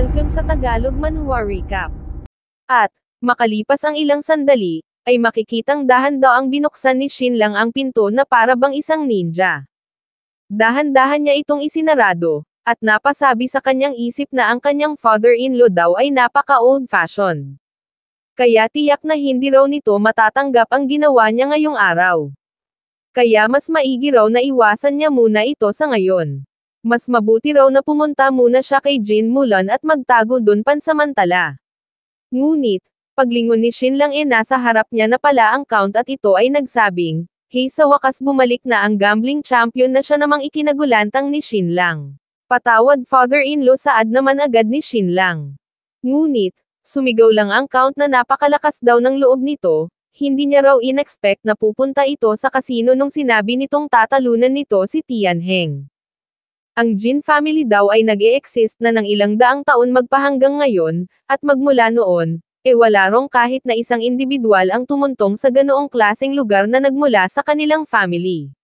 Welcome sa Tagalog Manhua Recap. At, makalipas ang ilang sandali, ay makikitang dahan daw ang binuksan ni Shin lang ang pinto na para bang isang ninja. Dahan-dahan niya itong isinarado, at napasabi sa kanyang isip na ang kanyang father-in-law daw ay napaka-old-fashioned. Kaya tiyak na hindi raw nito matatanggap ang ginawa niya ngayong araw. Kaya mas maigi raw na iwasan niya muna ito sa ngayon. Mas mabuti raw na pumunta muna siya kay Jin Mulan at magtago doon pansamantala. Ngunit, paglingon ni Shin lang e nasa harap niya na pala ang count at ito ay nagsabing, Hey sa wakas bumalik na ang gambling champion na siya namang ikinagulantang ni Shin lang. Patawad father-in-law saad naman agad ni Shin lang. Ngunit, sumigaw lang ang count na napakalakas daw ng loob nito, hindi niya raw inexpect na pupunta ito sa kasino nung sinabi nitong tatalunan nito si Tian Heng. Ang Jin family daw ay nag exist na ng ilang daang taon magpahanggang ngayon, at magmula noon, e wala rong kahit na isang individual ang tumuntong sa ganoong klaseng lugar na nagmula sa kanilang family.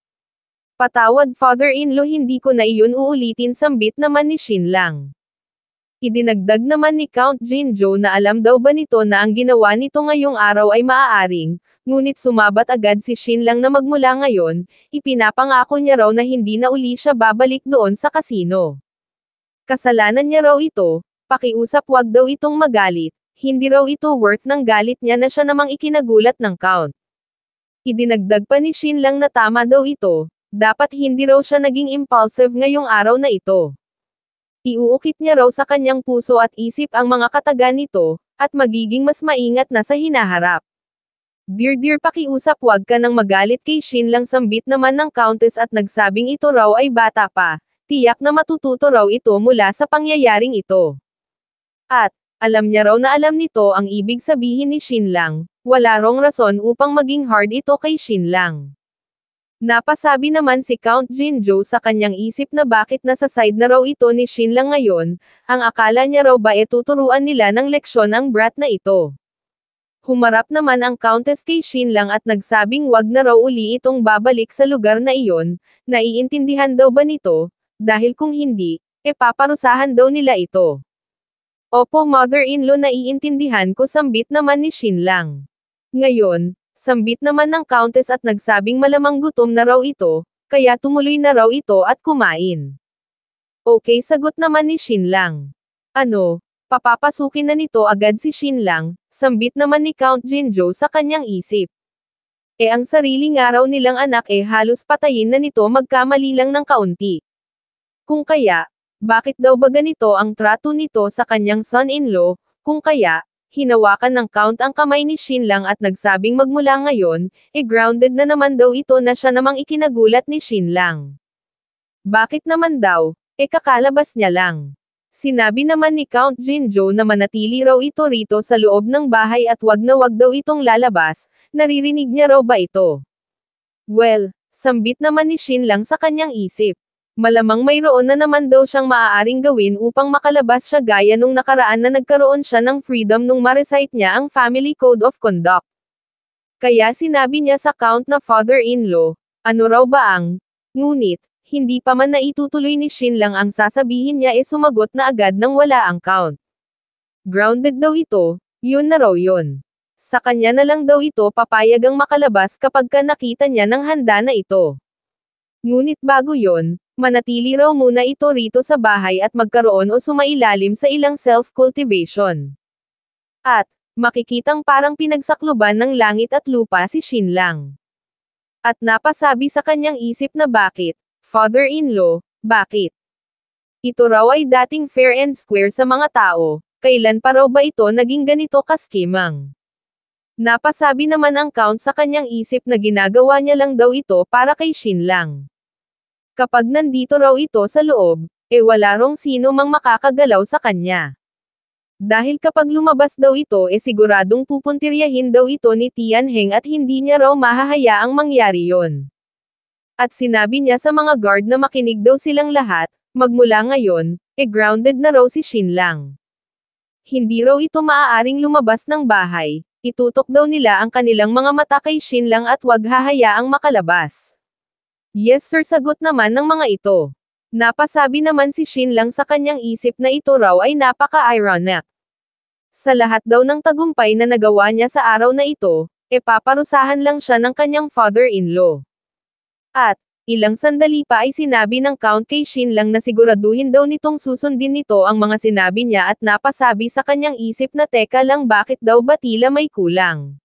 Patawad father-in-law hindi ko na iyon uulitin sambit naman ni Shin lang. Idinagdag naman ni Count Jinjo na alam daw ba nito na ang ginawa nito ngayong araw ay maaaring, Ngunit sumabat agad si Shin lang na magmula ngayon, ipinapangako niya raw na hindi na uli siya babalik doon sa kasino. Kasalanan niya raw ito, pakiusap wag daw itong magalit, hindi raw ito worth ng galit niya na siya namang ikinagulat ng count. Idinagdag pa ni Shin lang na tama daw ito, dapat hindi raw siya naging impulsive ngayong araw na ito. Iuukit niya raw sa kanyang puso at isip ang mga kataga nito, at magiging mas maingat na sa hinaharap. Dear dear pakiusap huwag ka nang magalit kay Shin lang sambit naman ng countess at nagsabing ito raw ay bata pa. Tiyak na matututo raw ito mula sa pangyayaring ito. At, alam niya raw na alam nito ang ibig sabihin ni Shin lang, wala rong rason upang maging hard ito kay Shin lang. Napasabi naman si Count Jinjo sa kanyang isip na bakit nasa side na raw ito ni Shin lang ngayon, ang akala niya raw ba ituturuan nila ng leksyon ang brat na ito. Humarap naman ang Countess kay Shin lang at nagsabing wag na raw uli itong babalik sa lugar na iyon, naiintindihan daw ba nito, dahil kung hindi, e paparusahan daw nila ito. Opo mother-in-law naiintindihan ko sambit naman ni Shin lang. Ngayon, sambit naman ng Countess at nagsabing malamang gutom na raw ito, kaya tumuloy na raw ito at kumain. Okay sagot naman ni Shin lang. Ano, Papapasukin na nito agad si Shin Lang, sambit naman ni Count Jinjo sa kanyang isip. E ang sariling araw nilang anak e eh halos patayin na nito magkamali lang ng kaunti. Kung kaya, bakit daw ba ganito ang trato nito sa kanyang son-in-law, kung kaya, hinawakan ng Count ang kamay ni Shin Lang at nagsabing magmula ngayon, e grounded na naman daw ito na siya namang ikinagulat ni Shin Lang. Bakit naman daw, e kakalabas niya lang. Sinabi naman ni Count Jinjo na manatili raw ito rito sa loob ng bahay at wag na wag daw itong lalabas, naririnig niya raw ba ito? Well, sambit naman ni Shin lang sa kanyang isip. Malamang mayroon na naman daw siyang maaaring gawin upang makalabas siya gaya nung nakaraan na nagkaroon siya ng freedom nung ma-recite niya ang Family Code of Conduct. Kaya sinabi niya sa count na father-in-law, ano raw ba ang, ngunit, hindi pa man naitutuloy ni Shin lang ang sasabihin niya e sumagot na agad nang wala ang count. Grounded daw ito, yun na raw yun. Sa kanya na lang daw ito papayag ang makalabas kapag ka nakita niya ng handa na ito. Ngunit bago yon, manatili raw muna ito rito sa bahay at magkaroon o sumailalim sa ilang self-cultivation. At, makikitang parang pinagsakluban ng langit at lupa si Shin lang. At napasabi sa kanyang isip na bakit, Father-in-law, bakit? Ito raw ay dating fair and square sa mga tao, kailan pa raw ba ito naging ganito kaskimang? Napasabi naman ang count sa kanyang isip na ginagawa niya lang daw ito para kay Shin lang. Kapag nandito raw ito sa loob, e eh wala rong sino mang makakagalaw sa kanya. Dahil kapag lumabas daw ito e eh siguradong pupuntiryahin daw ito ni Tian Heng at hindi niya raw mahahayaang mangyari yon. At sinabi niya sa mga guard na makinig daw silang lahat, magmula ngayon, e grounded na raw si Shin lang. Hindi raw ito maaaring lumabas ng bahay, itutok daw nila ang kanilang mga mata kay Shin lang at wag hahayaang makalabas. Yes sir sagot naman ng mga ito. Napasabi naman si Shin lang sa kanyang isip na ito raw ay napaka-ironic. Sa lahat daw ng tagumpay na nagawa niya sa araw na ito, e paparusahan lang siya ng kanyang father-in-law. At, ilang sandali pa ay sinabi ng Count kay Shin lang na siguraduhin daw nitong susundin nito ang mga sinabi niya at napasabi sa kanyang isip na teka lang bakit daw ba tila may kulang.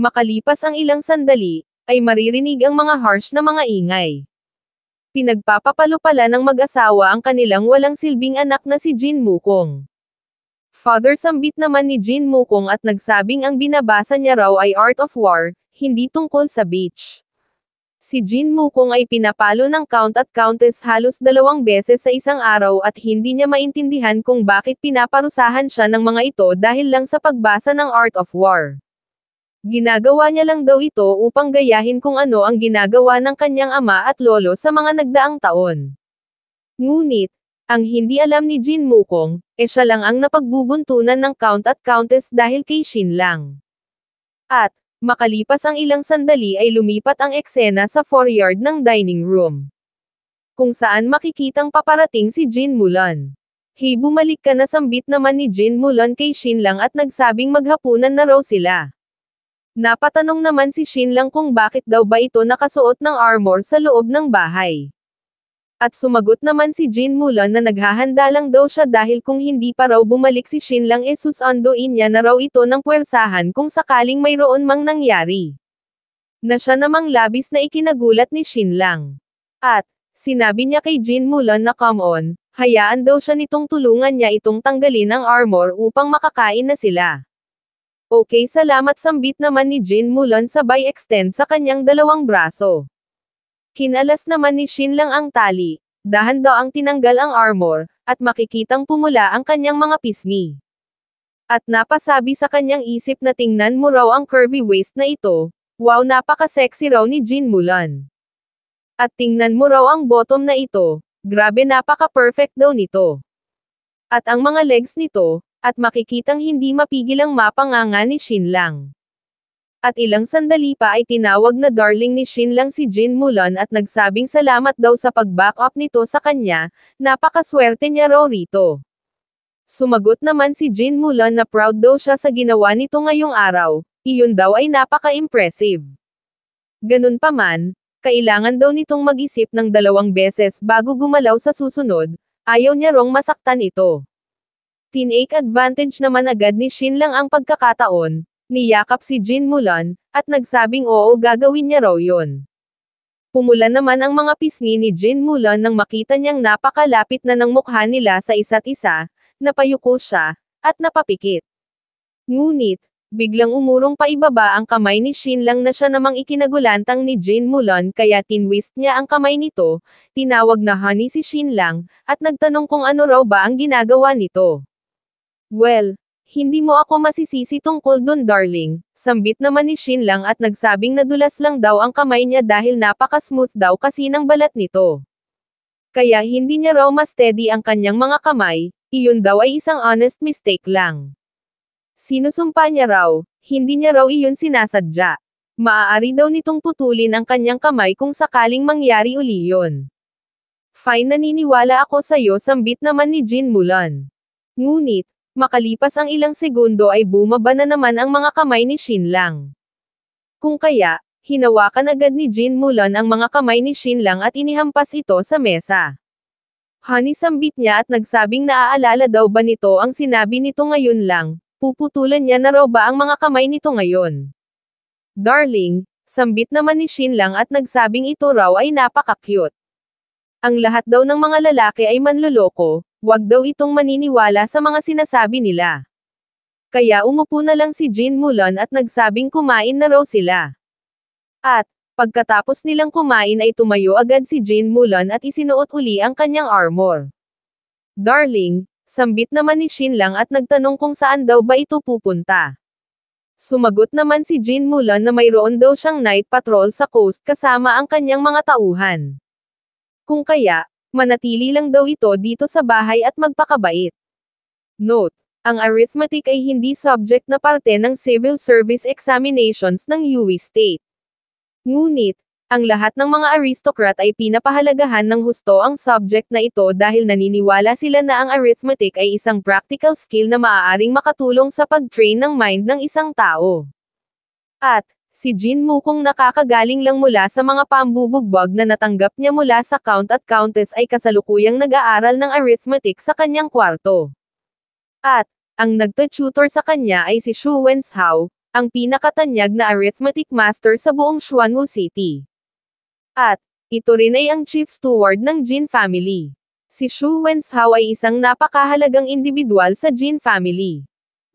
Makalipas ang ilang sandali, ay maririnig ang mga harsh na mga ingay. Pinagpapapalo pala ng mag-asawa ang kanilang walang silbing anak na si Jin Mukong. Father sambit naman ni Jin Mukong at nagsabing ang binabasa niya raw ay Art of War, hindi tungkol sa beach. Si Jin Mukong ay pinapalo ng count at countess halos dalawang beses sa isang araw at hindi niya maintindihan kung bakit pinaparusahan siya ng mga ito dahil lang sa pagbasa ng Art of War. Ginagawa niya lang daw ito upang gayahin kung ano ang ginagawa ng kanyang ama at lolo sa mga nagdaang taon. Ngunit, ang hindi alam ni Jin Mukong, e siya lang ang napagbubuntunan ng count at countess dahil kay Shin lang. At, Makalipas ang ilang sandali ay lumipat ang eksena sa foreyard ng dining room. Kung saan makikitang paparating si Jin Mulan. Hey bumalik ka na sambit naman ni Jin Mulan kay Shin Lang at nagsabing maghapunan na raw sila. Napatanong naman si Shin Lang kung bakit daw ba ito nakasuot ng armor sa loob ng bahay. At sumagot naman si Jean Mulan na naghahanda lang daw siya dahil kung hindi pa raw bumalik si Shin lang isusunduin eh niya na raw ito ng puwersahan kung sakaling mayroon mang nangyari. Na siya namang labis na ikinagulat ni Shin lang. At, sinabi niya kay Jean Mulan na come on, hayaan daw siya nitong tulungan niya itong tanggalin ang armor upang makakain na sila. Okay salamat sambit naman ni Jean Mulan sabay extend sa kanyang dalawang braso. Kinalas naman ni Shin lang ang tali, dahan daw ang tinanggal ang armor, at makikitang pumula ang kanyang mga pisngi. At napasabi sa kanyang isip na tingnan mo raw ang curvy waist na ito, wow napaka-sexy raw ni Jin Mulan. At tingnan mo raw ang bottom na ito, grabe napaka-perfect daw nito. At ang mga legs nito, at makikitang hindi mapigil ang mapanganga ni Shin lang. At ilang sandali pa ay tinawag na darling ni Shin lang si Jin Mulan at nagsabing salamat daw sa pag back up nito sa kanya, napakaswerte niya raw rito. Sumagot naman si Jin Mulan na proud daw siya sa ginawa nito ngayong araw, iyon daw ay napaka-impressive. Ganun pa man, kailangan daw nitong mag-isip ng dalawang beses bago gumalaw sa susunod, ayaw niya rong masaktan ito. Tinake advantage naman agad ni Shin lang ang pagkakataon, Niyakap si Jin Mulan, at nagsabing oo gagawin niya raw yun. Pumula naman ang mga pisngi ni Jin Mulan nang makita niyang napakalapit na ng mukha nila sa isa't isa, napayuko siya, at napapikit. Ngunit, biglang umurong paibaba ang kamay ni Shin lang na siya namang ikinagulantang ni Jin Mulan kaya tinwist niya ang kamay nito, tinawag na honey si Shin lang, at nagtanong kung ano raw ba ang ginagawa nito. Well, hindi mo ako masisisi tungkol dun darling. Sambit naman ni Shin lang at nagsabing nadulas lang daw ang kamay niya dahil napaka-smooth daw kasi ng balat nito. Kaya hindi niya raw mas steady ang kanyang mga kamay, iyon daw ay isang honest mistake lang. Sinusumpa niya raw, hindi niya raw iyon sinasadya. Maaari daw nitong putulin ang kanyang kamay kung sakaling mangyari uli yon. Fine naniniwala ako sa'yo sambit naman ni Jin Mulan. Ngunit, Makalipas ang ilang segundo ay bumaba na naman ang mga kamay ni Shin Lang. Kung kaya, hinawakan agad ni Jin Mulan ang mga kamay ni Shin Lang at inihampas ito sa mesa. Honey sambit niya at nagsabing naaalala daw ba nito ang sinabi nito ngayon lang, puputulan niya na raw ba ang mga kamay nito ngayon. Darling, sambit naman ni Shin Lang at nagsabing ito raw ay napaka-cute. Ang lahat daw ng mga lalaki ay manloloko, Huwag daw itong maniniwala sa mga sinasabi nila. Kaya umupo na lang si Jean Mulan at nagsabing kumain na raw sila. At, pagkatapos nilang kumain ay tumayo agad si Jean Mulan at isinuot uli ang kanyang armor. Darling, sambit naman ni Shin lang at nagtanong kung saan daw ba ito pupunta. Sumagot naman si Jean Mulan na mayroon daw siyang night patrol sa coast kasama ang kanyang mga tauhan. Kung kaya, Manatili lang daw ito dito sa bahay at magpakabait. Note, ang arithmetic ay hindi subject na parte ng civil service examinations ng UE State. Ngunit, ang lahat ng mga aristocrat ay pinapahalagahan ng husto ang subject na ito dahil naniniwala sila na ang arithmetic ay isang practical skill na maaaring makatulong sa pag-train ng mind ng isang tao. At, si Jin Mu kung nakakagaling lang mula sa mga pambubugbog na natanggap niya mula sa Count at Countess ay kasalukuyang nag-aaral ng arithmetic sa kanyang kwarto. At, ang nagta sa kanya ay si Xu Wenshao, ang pinakatanyag na arithmetic master sa buong Xuanwu City. At, ito rin ay ang chief steward ng Jin family. Si Xu Wenshao ay isang napakahalagang individual sa Jin family.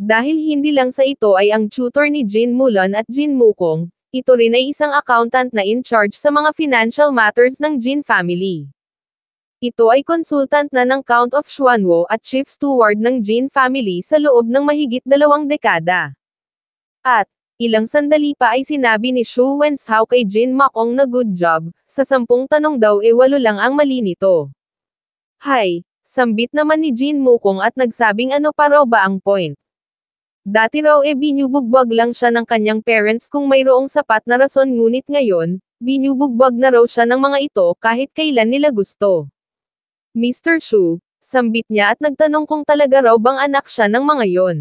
Dahil hindi lang sa ito ay ang tutor ni Jin Mulan at Jin Mukong, ito rin ay isang accountant na in charge sa mga financial matters ng Jin family. Ito ay consultant na ng Count of Xuanwo at chief steward ng Jin family sa loob ng mahigit dalawang dekada. At, ilang sandali pa ay sinabi ni Xu Wenshao kay Jin Makong na good job, sa sampung tanong daw e walo lang ang mali nito. Hay, sambit naman ni Jin Mukong at nagsabing ano pa raw ba ang point. Dati raw e eh, binubugbog lang siya ng kanyang parents kung mayroong sapat na rason ngunit ngayon, binubugbog na raw siya ng mga ito kahit kailan nila gusto. Mr. Shu, sambit niya at nagtanong kung talaga raw bang anak siya ng mga yon.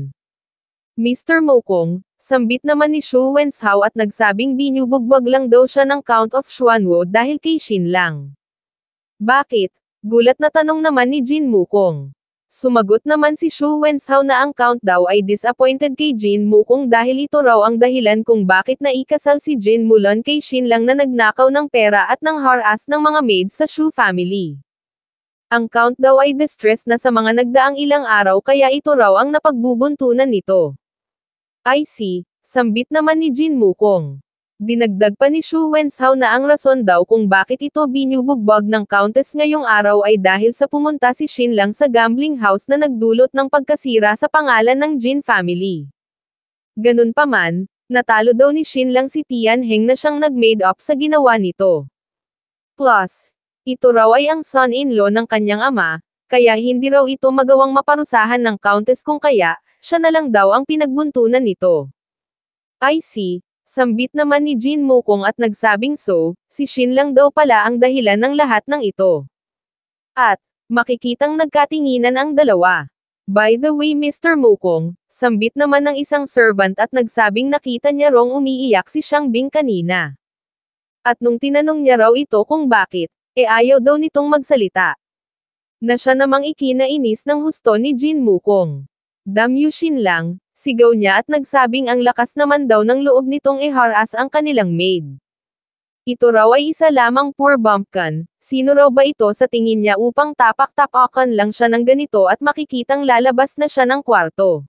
Mr. Mokong, sambit naman ni Shu Wenshao at nagsabing binubugbog lang daw siya ng Count of Xuanwo dahil kay Shin lang. Bakit? Gulat na tanong naman ni Jin Mukong. Sumagot naman si Xu Wenshao na ang count daw ay disappointed kay Jin Mu kung dahil ito raw ang dahilan kung bakit naikasal si Jin Mulon kay Shin lang na nagnakaw ng pera at ng haras ng mga maid sa Xu family. Ang count daw ay distressed na sa mga nagdaang ilang araw kaya ito raw ang napagbubuntunan nito. I see, sambit naman ni Jin Mukong. Dinagdag pa ni Xu Wenshao na ang rason daw kung bakit ito binubugbog ng Countess ngayong araw ay dahil sa pumunta si Shin lang sa gambling house na nagdulot ng pagkasira sa pangalan ng Jin family. Ganun pa man, natalo daw ni Shin lang si Tian Heng na siyang nag-made up sa ginawa nito. Plus, ito raw ay ang son-in-law ng kanyang ama, kaya hindi raw ito magawang maparusahan ng Countess kung kaya, siya na lang daw ang pinagbuntunan nito. I see, Sambit naman ni Jin Mukong at nagsabing so, si Shin lang daw pala ang dahilan ng lahat ng ito. At, makikitang nagkatinginan ang dalawa. By the way Mr. Mukong, sambit naman ng isang servant at nagsabing nakita niya rong umiiyak si Shang Bing kanina. At nung tinanong niya raw ito kung bakit, e ayaw daw nitong magsalita. Na siya namang ikinainis ng husto ni Jin Mukong. Shin lang, sigaw niya at nagsabing ang lakas naman daw ng loob nitong iharas ang kanilang maid. Ito raw ay isa lamang poor bumpkin, sino raw ba ito sa tingin niya upang tapak-tapakan lang siya ng ganito at makikitang lalabas na siya ng kwarto.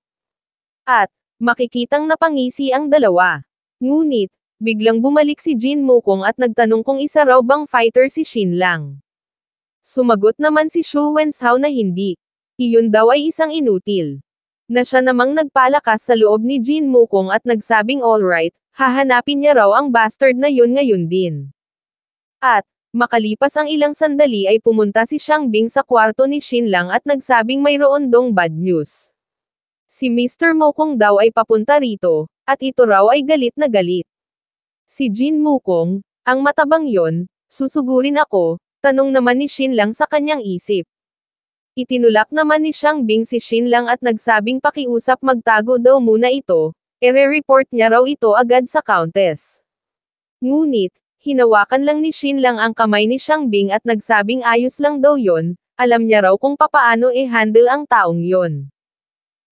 At, makikitang napangisi ang dalawa. Ngunit, biglang bumalik si Jin Mukong at nagtanong kung isa raw bang fighter si Shin Lang. Sumagot naman si Shu Wenshao na hindi. Iyon daw ay isang inutil na siya namang nagpalakas sa loob ni Jin Mukong at nagsabing alright, hahanapin niya raw ang bastard na yun ngayon din. At, makalipas ang ilang sandali ay pumunta si Shang Bing sa kwarto ni Shin Lang at nagsabing mayroon dong bad news. Si Mr. Mukong daw ay papunta rito, at ito raw ay galit na galit. Si Jin Mukong, ang matabang yon, susugurin ako, tanong naman ni Shin Lang sa kanyang isip. Itinulak naman ni Shang Bing si Shin Lang at nagsabing pakiusap magtago daw muna ito, ere-report niya raw ito agad sa Countess. Ngunit, hinawakan lang ni Shin Lang ang kamay ni Shang Bing at nagsabing ayos lang daw yon, alam niya raw kung papaano i-handle ang taong yon.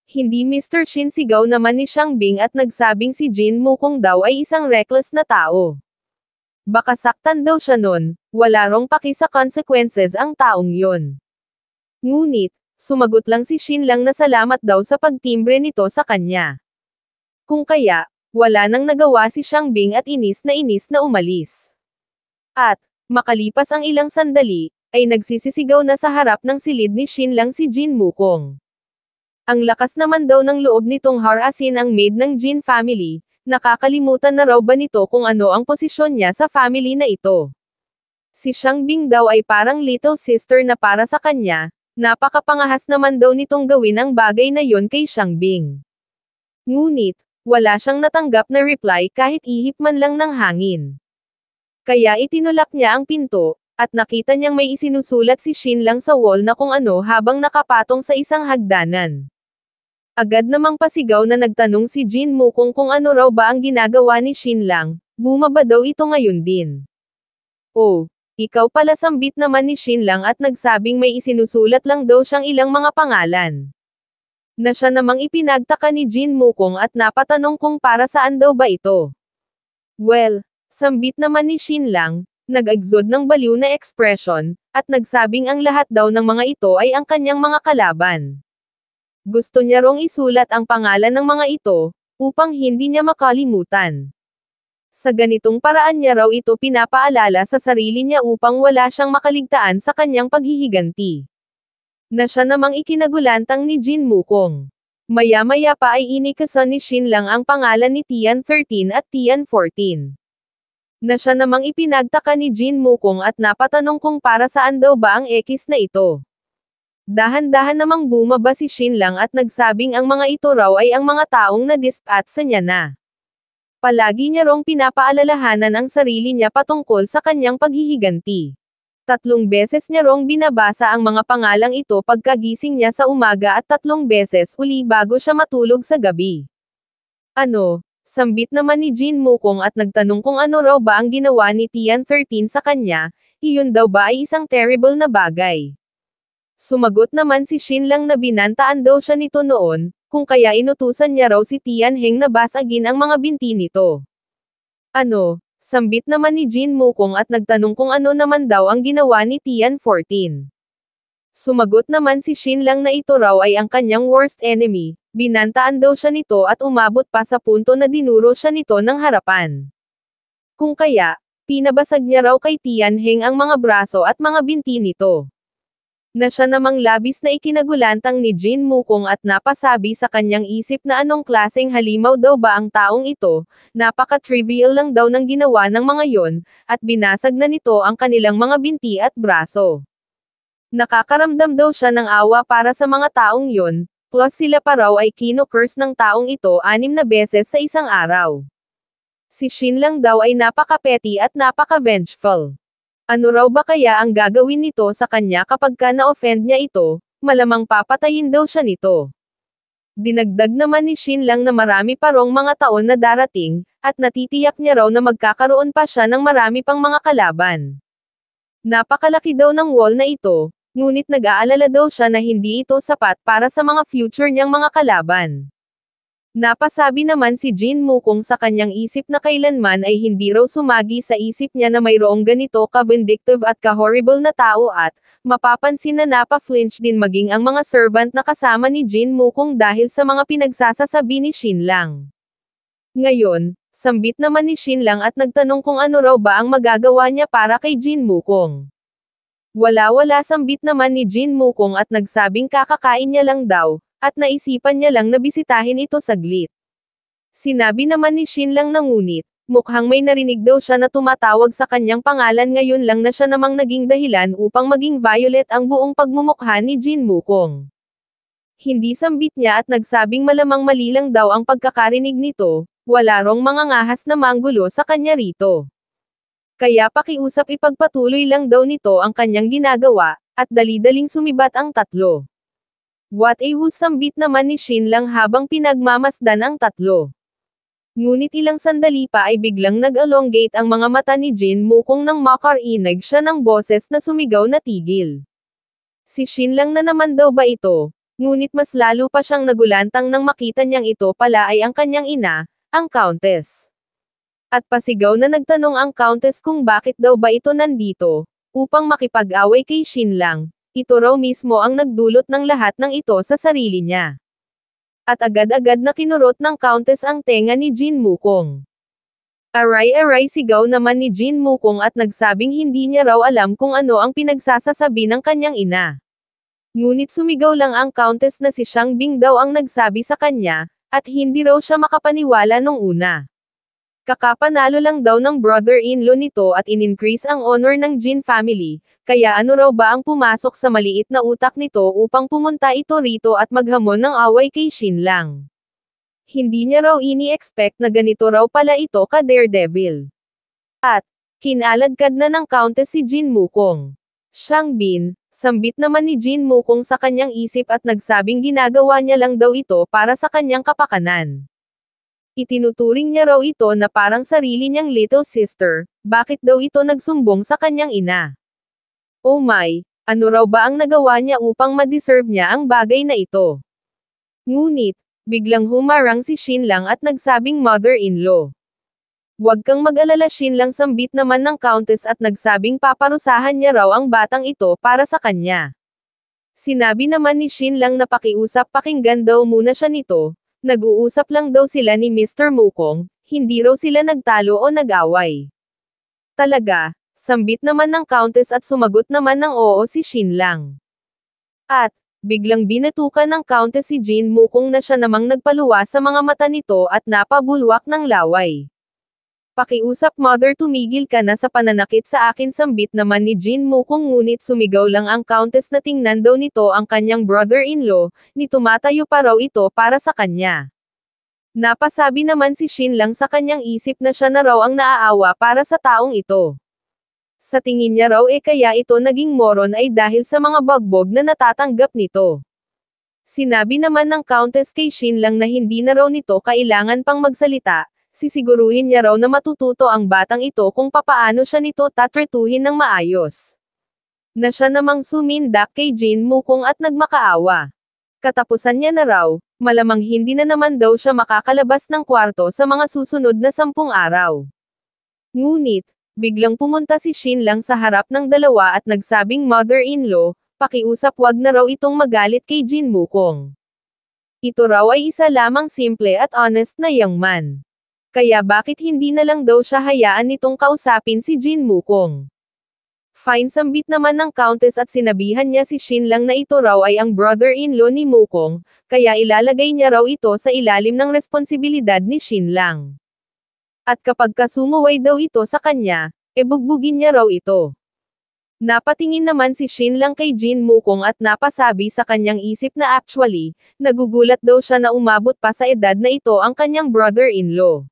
Hindi Mr. Shin sigaw naman ni Shang Bing at nagsabing si Jin Mukong daw ay isang reckless na tao. Baka saktan daw siya nun, wala rong paki sa consequences ang taong yon. Ngunit, sumagot lang si Shin lang na salamat daw sa pagtimbre nito sa kanya. Kung kaya, wala nang nagawa si Shang Bing at inis na inis na umalis. At, makalipas ang ilang sandali, ay nagsisisigaw na sa harap ng silid ni Shin lang si Jin Mukong. Ang lakas naman daw ng loob nitong harasin ang maid ng Jin family, nakakalimutan na raw ba nito kung ano ang posisyon niya sa family na ito. Si Shang Bing daw ay parang little sister na para sa kanya, Napakapangahas naman daw nitong gawin ang bagay na yon kay Shang Bing. Ngunit, wala siyang natanggap na reply kahit ihip man lang ng hangin. Kaya itinulak niya ang pinto, at nakita niyang may isinusulat si Shin lang sa wall na kung ano habang nakapatong sa isang hagdanan. Agad namang pasigaw na nagtanong si Jin Mu kung kung ano raw ba ang ginagawa ni Shin lang, bumaba daw ito ngayon din. Oh, ikaw pala sambit naman ni Shin lang at nagsabing may isinusulat lang daw siyang ilang mga pangalan. Na siya namang ipinagtaka ni Jin Mukong at napatanong kung para saan daw ba ito. Well, sambit naman ni Shin lang, nag-exod ng baliw na expression, at nagsabing ang lahat daw ng mga ito ay ang kanyang mga kalaban. Gusto niya rong isulat ang pangalan ng mga ito, upang hindi niya makalimutan. Sa ganitong paraan niya raw ito pinapaalala sa sarili niya upang wala siyang makaligtaan sa kanyang paghihiganti. Na siya namang ikinagulantang ni Jin Mukong. Maya-maya pa ay inikasan ni Shin lang ang pangalan ni Tian 13 at Tian 14. Na siya namang ipinagtaka ni Jin Mukong at napatanong kung para saan daw ba ang X na ito. Dahan-dahan namang bumaba si Shin lang at nagsabing ang mga ito raw ay ang mga taong na sa niya na. Palagi niya rong pinapaalalahanan ang sarili niya patungkol sa kanyang paghihiganti. Tatlong beses niya rong binabasa ang mga pangalang ito pagkagising niya sa umaga at tatlong beses uli bago siya matulog sa gabi. Ano? Sambit naman ni Jin Mukong at nagtanong kung ano raw ba ang ginawa ni Tian 13 sa kanya, iyon daw ba ay isang terrible na bagay. Sumagot naman si Shin lang na binantaan daw siya nito noon, kung kaya inutusan niya raw si Tian Heng na basagin ang mga binti nito. Ano, sambit naman ni Jin Mukong at nagtanong kung ano naman daw ang ginawa ni Tian 14. Sumagot naman si Shin lang na ito raw ay ang kanyang worst enemy, binantaan daw siya nito at umabot pa sa punto na dinuro siya nito ng harapan. Kung kaya, pinabasag niya raw kay Tian Heng ang mga braso at mga binti nito na siya namang labis na ikinagulantang ni Jin Mukong at napasabi sa kanyang isip na anong klaseng halimaw daw ba ang taong ito, napaka-trivial lang daw ng ginawa ng mga yon, at binasag na nito ang kanilang mga binti at braso. Nakakaramdam daw siya ng awa para sa mga taong yon, plus sila pa raw ay kinocurse ng taong ito anim na beses sa isang araw. Si Shin lang daw ay napaka-petty at napaka-vengeful. Ano raw ba kaya ang gagawin nito sa kanya kapag ka na-offend niya ito, malamang papatayin daw siya nito. Dinagdag naman ni Shin lang na marami pa rong mga taon na darating, at natitiyak niya raw na magkakaroon pa siya ng marami pang mga kalaban. Napakalaki daw ng wall na ito, ngunit nag-aalala daw siya na hindi ito sapat para sa mga future niyang mga kalaban. Napasabi naman si Jin Mukong sa kanyang isip na kailanman ay hindi raw sumagi sa isip niya na mayroong ganito ka-vindictive at ka-horrible na tao at, mapapansin na napa-flinch din maging ang mga servant na kasama ni Jin Mukong dahil sa mga pinagsasasabi ni Shin Lang. Ngayon, sambit naman ni Shin Lang at nagtanong kung ano raw ba ang magagawa niya para kay Jin Mukong. Wala-wala sambit naman ni Jin Mukong at nagsabing kakakain niya lang daw, at naisipan niya lang na bisitahin ito saglit. Sinabi naman ni Shin lang na ngunit, mukhang may narinig daw siya na tumatawag sa kanyang pangalan ngayon lang na siya namang naging dahilan upang maging violet ang buong pagmumukha ni Jin Mukong. Hindi sambit niya at nagsabing malamang mali lang daw ang pagkakarinig nito, wala rong mga ngahas na manggulo sa kanya rito. Kaya pakiusap ipagpatuloy lang daw nito ang kanyang ginagawa, at dali-daling sumibat ang tatlo. What a husambit naman ni Shin lang habang pinagmamasdan ang tatlo. Ngunit ilang sandali pa ay biglang nag-elongate ang mga mata ni Jin mukong nang makarinig siya ng boses na sumigaw na tigil. Si Shin lang na naman daw ba ito? Ngunit mas lalo pa siyang nagulantang nang makita niyang ito pala ay ang kanyang ina, ang Countess. At pasigaw na nagtanong ang Countess kung bakit daw ba ito nandito, upang makipag-away kay Shin lang, ito raw mismo ang nagdulot ng lahat ng ito sa sarili niya. At agad-agad na kinurot ng Countess ang tenga ni Jin Mukong. Aray-aray sigaw naman ni Jin Mukong at nagsabing hindi niya raw alam kung ano ang pinagsasasabi ng kanyang ina. Ngunit sumigaw lang ang Countess na si Xiang Bing daw ang nagsabi sa kanya, at hindi raw siya makapaniwala nung una. Kakapanalo lang daw ng brother-in-law nito at in-increase ang honor ng Jin family, kaya ano raw ba ang pumasok sa maliit na utak nito upang pumunta ito rito at maghamon ng away kay Shin lang. Hindi niya raw ini-expect na ganito raw pala ito ka Daredevil. At, kinalagkad na ng Countess si Jin Mukong. Siyang Bin, Sambit naman ni Jin Mukong sa kanyang isip at nagsabing ginagawa niya lang daw ito para sa kanyang kapakanan. Itinuturing niya raw ito na parang sarili niyang little sister, bakit daw ito nagsumbong sa kanyang ina? Oh my, ano raw ba ang nagawa niya upang ma-deserve niya ang bagay na ito? Ngunit, biglang humarang si Shin lang at nagsabing mother-in-law. Huwag kang mag-alala Shin lang sambit naman ng countess at nagsabing paparusahan niya raw ang batang ito para sa kanya. Sinabi naman ni Shin lang na pakiusap pakinggan daw muna siya nito, Nag-uusap lang daw sila ni Mr. Mukong, hindi raw sila nagtalo o nag-away. Talaga, sambit naman ng Countess at sumagot naman ng oo si Shin Lang. At, biglang binatukan ng Countess si Jin Mukong na siya namang nagpaluwa sa mga mata nito at napabulwak ng laway. Pakiusap mother tumigil ka na sa pananakit sa akin sambit naman ni Jin Mukong ngunit sumigaw lang ang countess na tingnan daw nito ang kanyang brother-in-law, ni tumatayo pa raw ito para sa kanya. Napasabi naman si Shin lang sa kanyang isip na siya na raw ang naaawa para sa taong ito. Sa tingin niya raw e eh kaya ito naging moron ay dahil sa mga bagbog na natatanggap nito. Sinabi naman ng Countess kay Shin lang na hindi na raw nito kailangan pang magsalita, sisiguruhin niya raw na matututo ang batang ito kung papaano siya nito tatretuhin ng maayos. Na siya namang sumindak kay Jin Mukong at nagmakaawa. Katapusan niya na raw, malamang hindi na naman daw siya makakalabas ng kwarto sa mga susunod na sampung araw. Ngunit, biglang pumunta si Shin lang sa harap ng dalawa at nagsabing mother-in-law, pakiusap wag na raw itong magalit kay Jin Mukong. Ito raw ay isa lamang simple at honest na young man. Kaya bakit hindi na lang daw siya hayaan nitong kausapin si Jin Mukong? Fine sambit naman ng Countess at sinabihan niya si Shin lang na ito raw ay ang brother-in-law ni Mukong, kaya ilalagay niya raw ito sa ilalim ng responsibilidad ni Shin lang. At kapag kasumuway daw ito sa kanya, e bugbugin niya raw ito. Napatingin naman si Shin lang kay Jin Mukong at napasabi sa kanyang isip na actually, nagugulat daw siya na umabot pa sa edad na ito ang kanyang brother-in-law.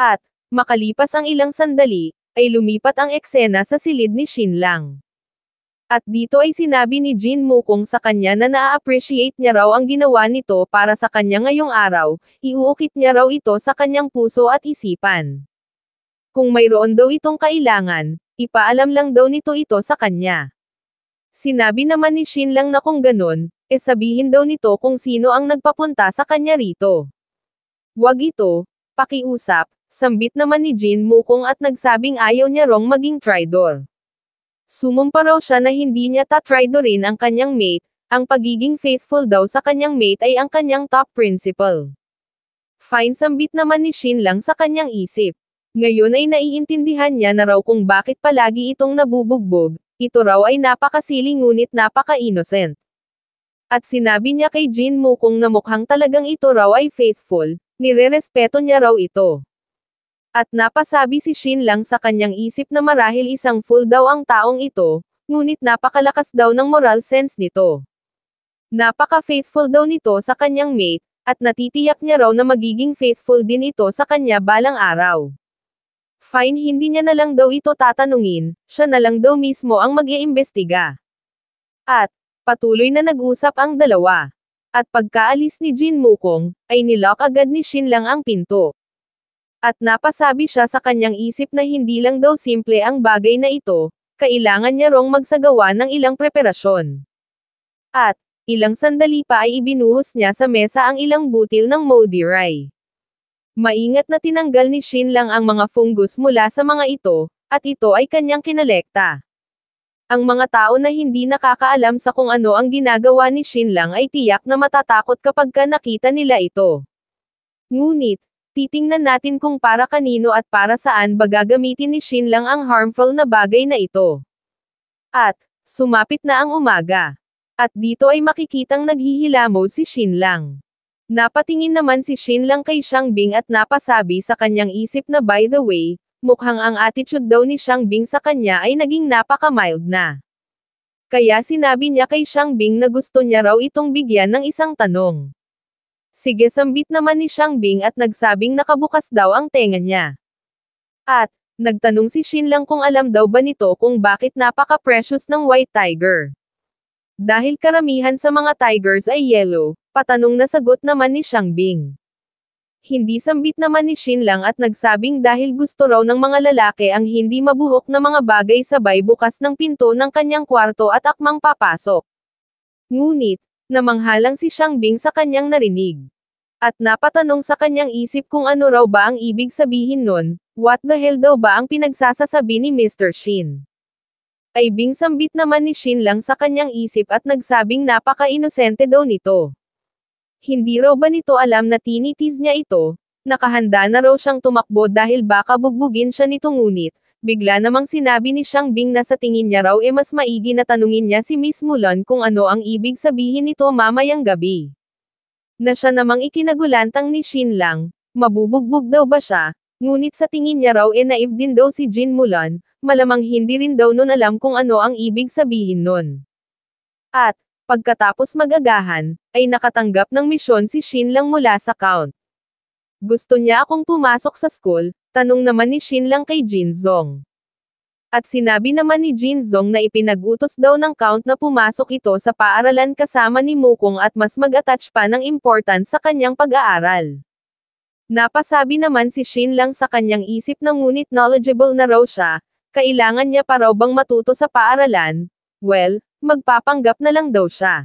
At, makalipas ang ilang sandali, ay lumipat ang eksena sa silid ni Shin Lang. At dito ay sinabi ni Jin Mukong sa kanya na na-appreciate niya raw ang ginawa nito para sa kanya ngayong araw, iuukit niya raw ito sa kanyang puso at isipan. Kung mayroon daw itong kailangan, ipaalam lang daw nito ito sa kanya. Sinabi naman ni Shin lang na kung ganun, e eh sabihin daw nito kung sino ang nagpapunta sa kanya rito. Wag ito, pakiusap, Sambit naman ni Jin Mukong at nagsabing ayaw niya rong maging tridor. Sumumpa raw siya na hindi niya tatridorin ang kanyang mate, ang pagiging faithful daw sa kanyang mate ay ang kanyang top principle. Fine sambit naman ni Shin lang sa kanyang isip. Ngayon ay naiintindihan niya na raw kung bakit palagi itong nabubugbog, ito raw ay napakasili ngunit napaka-innocent. At sinabi niya kay Jin Mukong na mukhang talagang ito raw ay faithful, nirerespeto niya raw ito. At napasabi si Shin lang sa kanyang isip na marahil isang fool daw ang taong ito, ngunit napakalakas daw ng moral sense nito. Napaka-faithful daw nito sa kanyang mate, at natitiyak niya raw na magiging faithful din ito sa kanya balang araw. Fine hindi niya na lang daw ito tatanungin, siya na lang daw mismo ang mag-iimbestiga. At, patuloy na nag-usap ang dalawa. At pagkaalis ni Jin Mukong, ay nilock agad ni Shin lang ang pinto. At napasabi siya sa kanyang isip na hindi lang daw simple ang bagay na ito, kailangan niya rong magsagawa ng ilang preparasyon. At, ilang sandali pa ay ibinuhos niya sa mesa ang ilang butil ng Moldy Rye. Maingat na tinanggal ni Shin lang ang mga fungus mula sa mga ito, at ito ay kanyang kinalekta. Ang mga tao na hindi nakakaalam sa kung ano ang ginagawa ni Shin lang ay tiyak na matatakot kapag ka nakita nila ito. Ngunit, Titingnan natin kung para kanino at para saan ba gagamitin ni Shin lang ang harmful na bagay na ito. At, sumapit na ang umaga. At dito ay makikitang naghihilamo si Shin lang. Napatingin naman si Shin lang kay Shang Bing at napasabi sa kanyang isip na by the way, mukhang ang attitude daw ni Shang Bing sa kanya ay naging napaka-mild na. Kaya sinabi niya kay Shang Bing na gusto niya raw itong bigyan ng isang tanong. Sige sambit naman ni Xiang Bing at nagsabing nakabukas daw ang tenga niya. At, nagtanong si Shin lang kung alam daw ba nito kung bakit napaka-precious ng white tiger. Dahil karamihan sa mga tigers ay yellow, patanong na sagot naman ni Xiang Bing. Hindi sambit naman ni Shin lang at nagsabing dahil gusto raw ng mga lalaki ang hindi mabuhok na mga bagay sabay bukas ng pinto ng kanyang kwarto at akmang papasok. Ngunit, namanghalang si Xiangbing sa kanyang narinig. At napatanong sa kanyang isip kung ano raw ba ang ibig sabihin nun, what the hell daw ba ang pinagsasasabi ni Mr. Shin. Ay bing sambit naman ni Shin lang sa kanyang isip at nagsabing napaka-inosente daw nito. Hindi raw ba nito alam na tinitiz niya ito, nakahanda na raw siyang tumakbo dahil baka bugbugin siya nito ngunit, Bigla namang sinabi ni Xiang Bing na sa tingin niya raw e mas maigi na tanungin niya si Miss Mulan kung ano ang ibig sabihin nito mamayang gabi. Na siya namang ikinagulantang ni Shin Lang, mabubugbog daw ba siya, ngunit sa tingin niya raw e eh, naive din daw si Jin Mulan, malamang hindi rin daw nun alam kung ano ang ibig sabihin nun. At, pagkatapos magagahan, ay nakatanggap ng misyon si Shin Lang mula sa count. Gusto niya akong pumasok sa school, Tanong naman ni Shin Lang kay Jin Zong. At sinabi naman ni Jin Zong na ipinagutos daw ng count na pumasok ito sa paaralan kasama ni Mukong at mas mag-attach pa ng importance sa kanyang pag-aaral. Napasabi naman si Shin Lang sa kanyang isip na ngunit knowledgeable na raw siya, kailangan niya pa raw bang matuto sa paaralan? Well, magpapanggap na lang daw siya.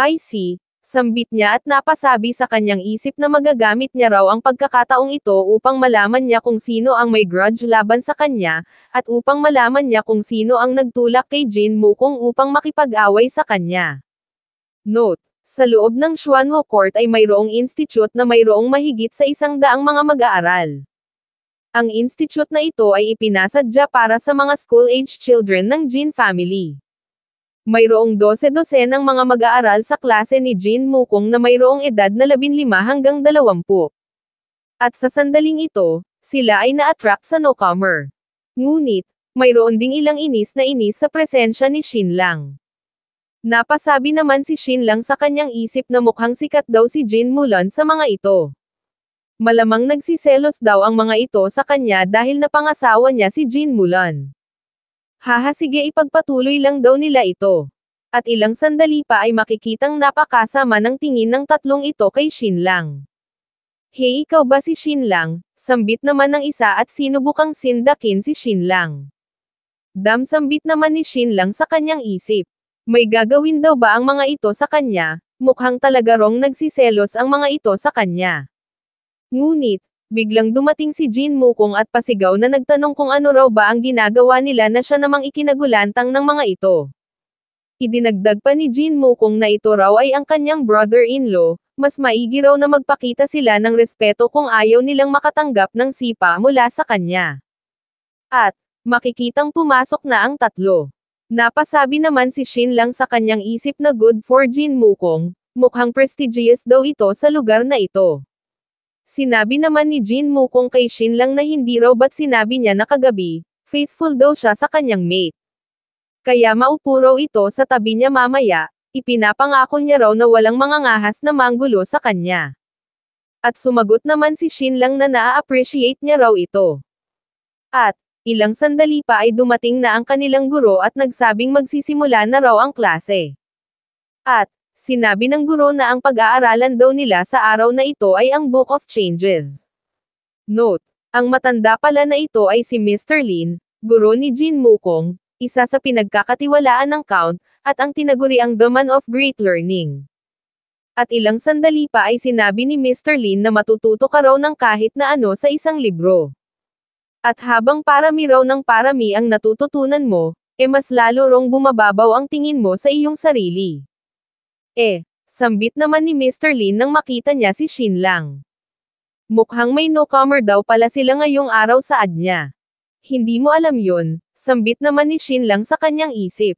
I see, Sambit niya at napasabi sa kanyang isip na magagamit niya raw ang pagkakataong ito upang malaman niya kung sino ang may grudge laban sa kanya, at upang malaman niya kung sino ang nagtulak kay Jin Mukong upang makipag-away sa kanya. Note. Sa loob ng Shuanwo Court ay mayroong institute na mayroong mahigit sa isang daang mga mag-aaral. Ang institute na ito ay ipinasadya para sa mga school-age children ng Jin family. Mayroong 12-dosen ng mga mag-aaral sa klase ni Jean Mukong na mayroong edad na 15 hanggang 20. At sa sandaling ito, sila ay na-attract sa newcomer. Ngunit, mayroon ding ilang inis na inis sa presensya ni Shin Lang. Napasabi naman si Shin Lang sa kanyang isip na mukhang sikat daw si Jin Mulan sa mga ito. Malamang nagsiselos daw ang mga ito sa kanya dahil napangasawa niya si Jin Mulan. Haha sige ipagpatuloy lang daw nila ito. At ilang sandali pa ay makikitang napakasama ng tingin ng tatlong ito kay Shinlang. Hey ikaw ba si Shinlang, Sambit naman ng isa at sinubukang sindakin si Shinlang. Lang. sambit naman ni Shinlang sa kanyang isip. May gagawin daw ba ang mga ito sa kanya? Mukhang talaga rong nagsiselos ang mga ito sa kanya. Ngunit, Biglang dumating si Jin Mukong at pasigaw na nagtanong kung ano raw ba ang ginagawa nila na siya namang ikinagulantang ng mga ito. Idinagdag pa ni Jin Mukong na ito raw ay ang kanyang brother-in-law, mas maigi raw na magpakita sila ng respeto kung ayaw nilang makatanggap ng sipa mula sa kanya. At, makikitang pumasok na ang tatlo. Napasabi naman si Shin lang sa kanyang isip na good for Jin Mukong, mukhang prestigious daw ito sa lugar na ito. Sinabi naman ni Jin Mu kung kay Shin lang na hindi raw but sinabi niya na kagabi, faithful daw siya sa kanyang mate. Kaya maupo raw ito sa tabi niya mamaya, ipinapangako niya raw na walang mangangahas na manggulo sa kanya. At sumagot naman si Shin lang na naa-appreciate niya raw ito. At, ilang sandali pa ay dumating na ang kanilang guro at nagsabing magsisimula na raw ang klase. At, Sinabi ng guro na ang pag-aaralan daw nila sa araw na ito ay ang Book of Changes. Note, ang matanda pala na ito ay si Mr. Lin, guro ni Jin Mukong, isa sa pinagkakatiwalaan ng count, at ang tinaguriang The Man of Great Learning. At ilang sandali pa ay sinabi ni Mr. Lin na matututo ka raw ng kahit na ano sa isang libro. At habang parami raw ng parami ang natututunan mo, e mas lalo rong bumababaw ang tingin mo sa iyong sarili. Eh, sambit naman ni Mr. Lin nang makita niya si Shin Lang. Mukhang may no daw pala sila ngayong araw sa adnya. Hindi mo alam yon, sambit naman ni Shin Lang sa kanyang isip.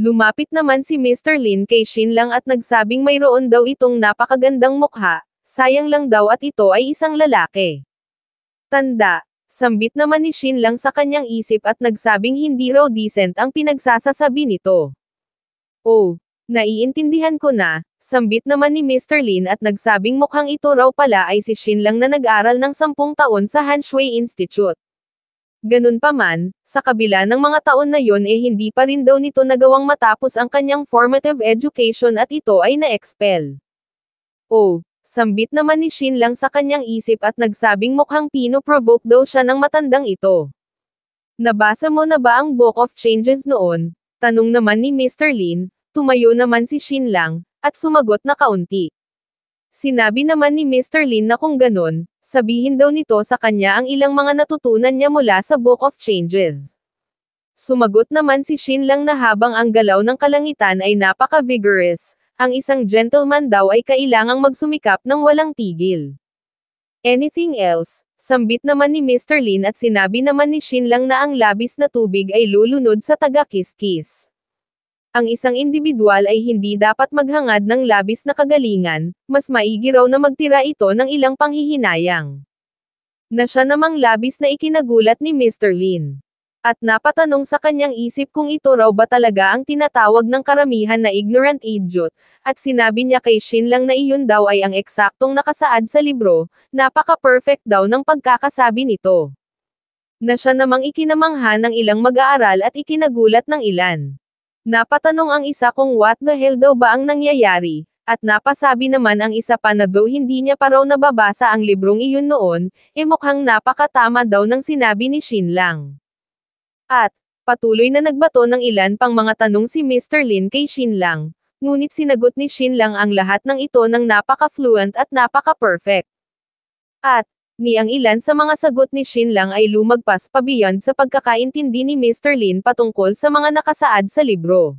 Lumapit naman si Mr. Lin kay Shin Lang at nagsabing mayroon daw itong napakagandang mukha, sayang lang daw at ito ay isang lalaki. Tanda, sambit naman ni Shin Lang sa kanyang isip at nagsabing hindi raw decent ang pinagsasasabi nito. Oh, Naiintindihan ko na, sambit naman ni Mr. Lin at nagsabing mukhang ito raw pala ay si Shin lang na nag-aral ng sampung taon sa Hanshui Institute. Ganun pa man, sa kabila ng mga taon na yon eh hindi pa rin daw nito nagawang matapos ang kanyang formative education at ito ay na-expel. Oh, sambit naman ni Shin lang sa kanyang isip at nagsabing mukhang pino-provoke daw siya ng matandang ito. Nabasa mo na ba ang Book of Changes noon? Tanong naman ni Mr. Lin, Tumayo naman si Shin Lang, at sumagot na kaunti. Sinabi naman ni Mr. Lin na kung ganun, sabihin daw nito sa kanya ang ilang mga natutunan niya mula sa Book of Changes. Sumagot naman si Shin Lang na habang ang galaw ng kalangitan ay napaka-vigorous, ang isang gentleman daw ay kailangang magsumikap ng walang tigil. Anything else, sambit naman ni Mr. Lin at sinabi naman ni Shin Lang na ang labis na tubig ay lulunod sa taga-kiss-kiss ang isang individual ay hindi dapat maghangad ng labis na kagalingan, mas maigi raw na magtira ito ng ilang panghihinayang. Na siya namang labis na ikinagulat ni Mr. Lin. At napatanong sa kanyang isip kung ito raw ba talaga ang tinatawag ng karamihan na ignorant idiot, at sinabi niya kay Shin lang na iyon daw ay ang eksaktong nakasaad sa libro, napaka-perfect daw ng pagkakasabi nito na siya namang ikinamangha ng ilang mag-aaral at ikinagulat ng ilan. Napatanong ang isa kung what the hell daw ba ang nangyayari, at napasabi naman ang isa pa na daw hindi niya pa raw nababasa ang librong iyon noon, e mukhang napakatama daw ng sinabi ni Shin Lang. At, patuloy na nagbato ng ilan pang mga tanong si Mr. Lin kay Shin Lang, ngunit sinagot ni Shin Lang ang lahat ng ito ng napaka-fluent at napaka-perfect. At, ni ang ilan sa mga sagot ni Shin lang ay lumagpas pa beyond sa pagkakaintindi ni Mr. Lin patungkol sa mga nakasaad sa libro.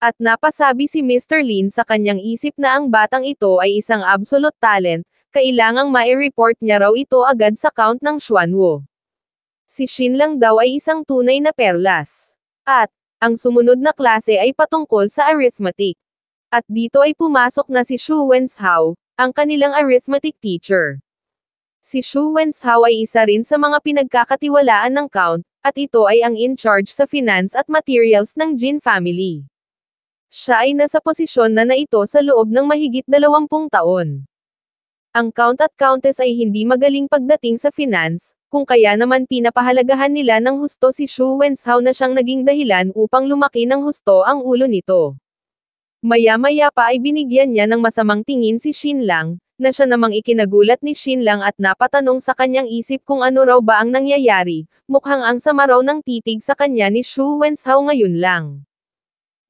At napasabi si Mr. Lin sa kanyang isip na ang batang ito ay isang absolute talent, kailangang ma-report niya raw ito agad sa count ng Xuanwo. Si Shin lang daw ay isang tunay na perlas. At, ang sumunod na klase ay patungkol sa arithmetic. At dito ay pumasok na si Xu Wenshao, ang kanilang arithmetic teacher. Si Xu Wenshao ay isa rin sa mga pinagkakatiwalaan ng Count, at ito ay ang in-charge sa finance at materials ng Jin family. Siya ay nasa posisyon na na ito sa loob ng mahigit 20 taon. Ang Count at Countess ay hindi magaling pagdating sa finance, kung kaya naman pinapahalagahan nila ng husto si Xu Wenshao na siyang naging dahilan upang lumaki ng husto ang ulo nito. Maya-maya pa ay binigyan niya ng masamang tingin si Shin Lang, na siya namang ikinagulat ni Shin lang at napatanong sa kanyang isip kung ano raw ba ang nangyayari, mukhang ang sama raw ng titig sa kanya ni Shu Wenshao ngayon lang.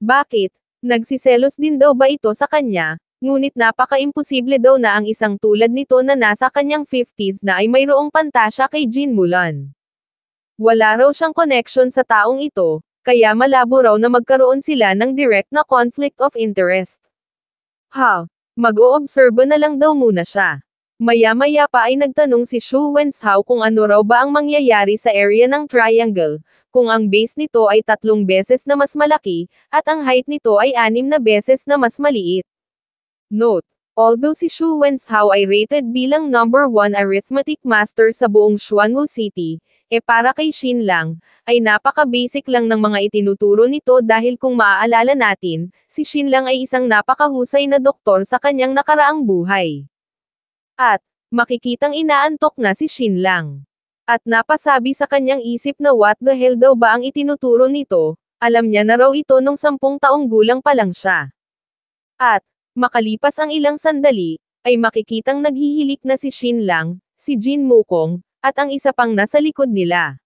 Bakit? Nagsiselos din daw ba ito sa kanya? Ngunit napaka-imposible daw na ang isang tulad nito na nasa kanyang 50s na ay mayroong pantasya kay Jin Mulan. Wala raw siyang connection sa taong ito, kaya malabo raw na magkaroon sila ng direct na conflict of interest. Ha, Mag-oobserba na lang daw muna siya. Maya-maya pa ay nagtanong si Xu Wenshao kung ano raw ba ang mangyayari sa area ng triangle, kung ang base nito ay tatlong beses na mas malaki, at ang height nito ay anim na beses na mas maliit. Note, Although si Xu Wenshao ay rated bilang number 1 arithmetic master sa buong Xuanwu City, e para kay Shin lang, ay napaka-basic lang ng mga itinuturo nito dahil kung maaalala natin, si Shin lang ay isang napakahusay na doktor sa kanyang nakaraang buhay. At, makikitang inaantok na si Shin lang. At napasabi sa kanyang isip na what the hell daw ba ang itinuturo nito, alam niya na raw ito nung sampung taong gulang pa lang siya. At, Makalipas ang ilang sandali, ay makikitang naghihilik na si Shin Lang, si Jin Mukong, at ang isa pang nasa likod nila.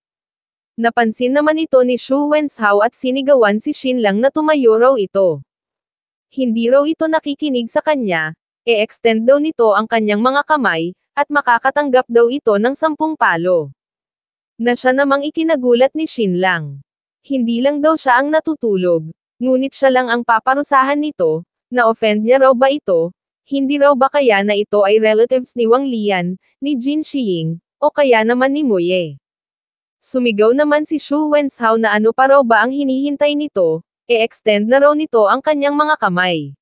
Napansin naman ito ni Shu Wenshao at sinigawan si Shin Lang na tumayo raw ito. Hindi raw ito nakikinig sa kanya, e-extend daw nito ang kanyang mga kamay, at makakatanggap daw ito ng sampung palo. Na siya namang ikinagulat ni Shin Lang. Hindi lang daw siya ang natutulog, ngunit siya lang ang paparusahan nito, na-offend niya raw ba ito? Hindi raw ba kaya na ito ay relatives ni Wang Lian, ni Jin Xiying, o kaya naman ni Mu Ye? Sumigaw naman si Xu Wenshao na ano pa raw ba ang hinihintay nito, e-extend na raw nito ang kanyang mga kamay.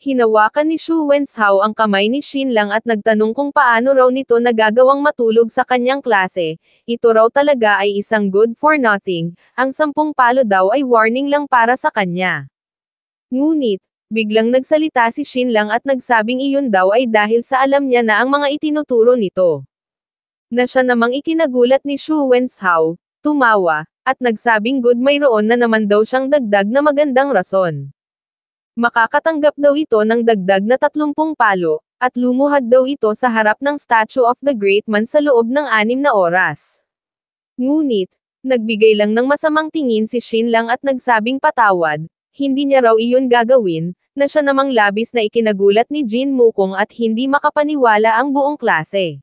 Hinawakan ni Xu Wenshao ang kamay ni Shin Lang at nagtanong kung paano raw nito nagagawang matulog sa kanyang klase. Ito raw talaga ay isang good for nothing, ang sampung palo daw ay warning lang para sa kanya. Ngunit, Biglang nagsalita si Shin lang at nagsabing iyon daw ay dahil sa alam niya na ang mga itinuturo nito. Na siya namang ikinagulat ni Shu Wenshao, tumawa, at nagsabing good mayroon na naman daw siyang dagdag na magandang rason. Makakatanggap daw ito ng dagdag na 30 palo, at lumuhad daw ito sa harap ng Statue of the Great Man sa loob ng anim na oras. Ngunit, nagbigay lang ng masamang tingin si Shin lang at nagsabing patawad, hindi niya raw iyon gagawin, na siya namang labis na ikinagulat ni Jin Mukong at hindi makapaniwala ang buong klase.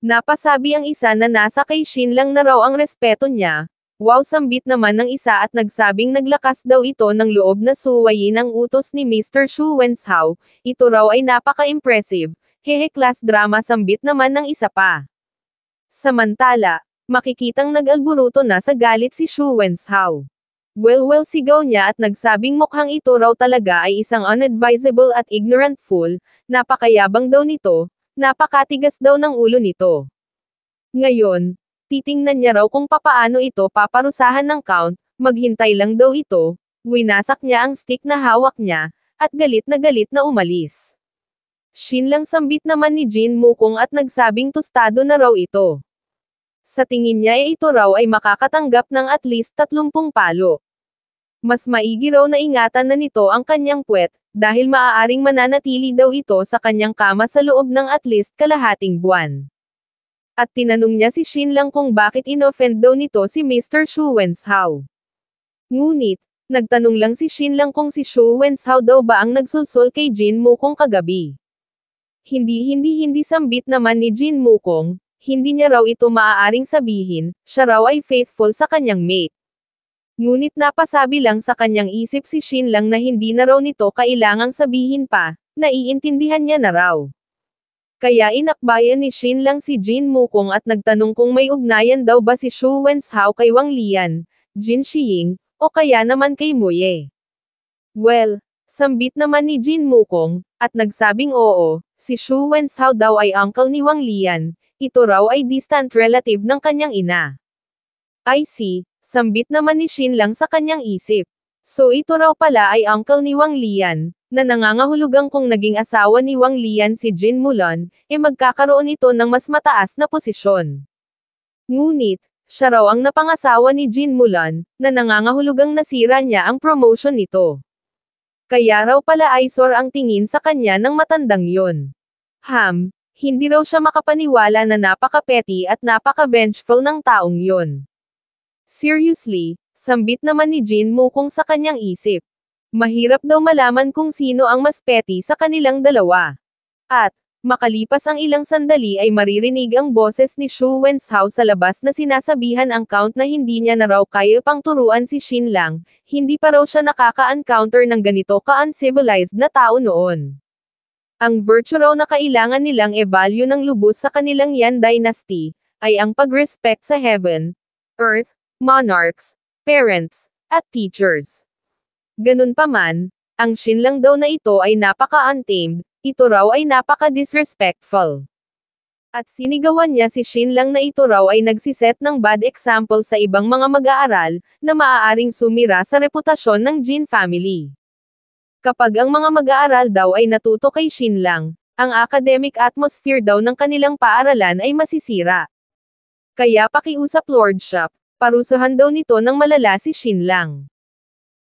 Napasabi ang isa na nasa kay Shin lang na raw ang respeto niya, wow sambit naman ng isa at nagsabing naglakas daw ito ng loob na suwayin ang utos ni Mr. Shu Wenshao, ito raw ay napaka-impressive, hehe class drama sambit naman ng isa pa. Samantala, makikitang nag-alburuto na sa galit si Shu Wenshao. Well-well sigaw niya at nagsabing mukhang ito raw talaga ay isang unadvisable at ignorant fool, napakayabang daw nito, napakatigas daw ng ulo nito. Ngayon, titingnan niya raw kung papaano ito paparusahan ng count, maghintay lang daw ito, winasak niya ang stick na hawak niya, at galit na galit na umalis. Shin lang sambit naman ni Jin Mukong at nagsabing tostado na raw ito. Sa tingin niya ay ito raw ay makakatanggap ng at least 30 palo. Mas maigi raw na ingatan na nito ang kanyang puwet, dahil maaaring mananatili daw ito sa kanyang kama sa loob ng at least kalahating buwan. At tinanong niya si Shin lang kung bakit inoffend daw nito si Mr. Shu Wenshao. Ngunit, nagtanong lang si Shin lang kung si Shu Wenshao daw ba ang nagsulsul kay Jin Mukong kagabi. Hindi hindi hindi sambit naman ni Jin Mukong, hindi niya raw ito maaaring sabihin, siya raw ay faithful sa kanyang mate. Ngunit napasabi lang sa kanyang isip si Shin lang na hindi na raw nito kailangang sabihin pa, naiintindihan niya na raw. Kaya inakbayan ni Shin lang si Jin Mukong at nagtanong kung may ugnayan daw ba si Shu Wenshao kay Wang Lian, Jin Shiying, o kaya naman kay Muye. Well, sambit naman ni Jin Mukong, at nagsabing oo, si Shu Wenshao daw ay uncle ni Wang Lian, ito raw ay distant relative ng kanyang ina. I see, Sambit naman ni Shin lang sa kanyang isip. So ito raw pala ay uncle ni Wang Lian, na nangangahulugang kung naging asawa ni Wang Lian si Jin Mulan, e eh magkakaroon ito ng mas mataas na posisyon. Ngunit, siya raw ang napangasawa ni Jin Mulan, na nangangahulugang nasira niya ang promotion nito. Kaya raw pala ay eyesore ang tingin sa kanya ng matandang yon. Ham, hindi raw siya makapaniwala na napaka-petty at napaka-vengeful ng taong yon. Seriously, sambit naman ni Jin Mu kung sa kanyang isip. Mahirap daw malaman kung sino ang mas petty sa kanilang dalawa. At, makalipas ang ilang sandali ay maririnig ang boses ni Shu Wenshao sa labas na sinasabihan ang count na hindi niya na raw kaya pang turuan si Shin Lang, hindi pa raw siya nakaka-encounter ng ganito ka-uncivilized na tao noon. Ang virtue raw na kailangan nilang evalue ng lubos sa kanilang Yan Dynasty, ay ang pag-respect sa heaven, earth, monarchs, parents, at teachers. Ganun pa man, ang shinlang daw na ito ay napaka-untamed, ito raw ay napaka-disrespectful. At sinigawan niya si Shinlang na ito raw ay nagsiset ng bad example sa ibang mga mag-aaral, na maaaring sumira sa reputasyon ng Jin family. Kapag ang mga mag-aaral daw ay natuto kay Shinlang, ang academic atmosphere daw ng kanilang paaralan ay masisira. Kaya pakiusap Lordship, Parusahan daw nito ng malala si Shin Lang.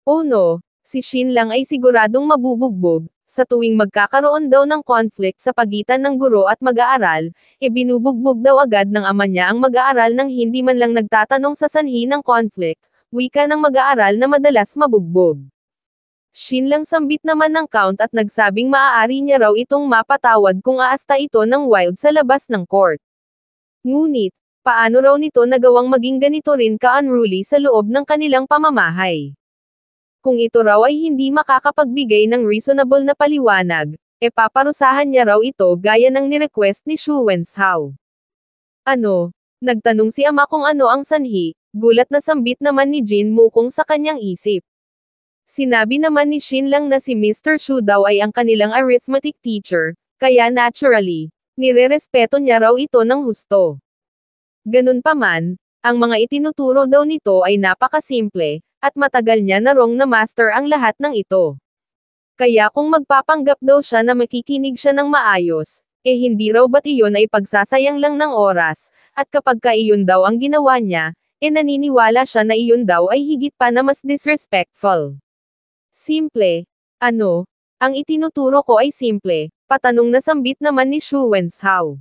Oh no, si Shin Lang ay siguradong mabubugbog, sa tuwing magkakaroon daw ng conflict sa pagitan ng guro at mag-aaral, e binubugbog daw agad ng ama niya ang mag-aaral nang hindi man lang nagtatanong sa sanhi ng conflict, wika ng mag-aaral na madalas mabugbog. Shin lang sambit naman ng count at nagsabing maaari niya raw itong mapatawad kung aasta ito ng wild sa labas ng court. Ngunit, paano raw nito nagawang maging ganito rin ka-unruly sa loob ng kanilang pamamahay. Kung ito raw ay hindi makakapagbigay ng reasonable na paliwanag, e paparusahan niya raw ito gaya ng nirequest ni Xu Wenshao. Ano? Nagtanong si ama kung ano ang sanhi, gulat na sambit naman ni Jin Mukong sa kanyang isip. Sinabi naman ni Shin lang na si Mr. Shu daw ay ang kanilang arithmetic teacher, kaya naturally, nirerespeto niya raw ito ng husto. Ganun paman, ang mga itinuturo daw nito ay napakasimple, at matagal niya na wrong na master ang lahat ng ito. Kaya kung magpapanggap daw siya na makikinig siya ng maayos, eh hindi raw ba't iyon ay pagsasayang lang ng oras, at kapag ka iyon daw ang ginawa niya, eh naniniwala siya na iyon daw ay higit pa na mas disrespectful. Simple. Ano? Ang itinuturo ko ay simple, patanong na sambit naman ni Shuwenshaw.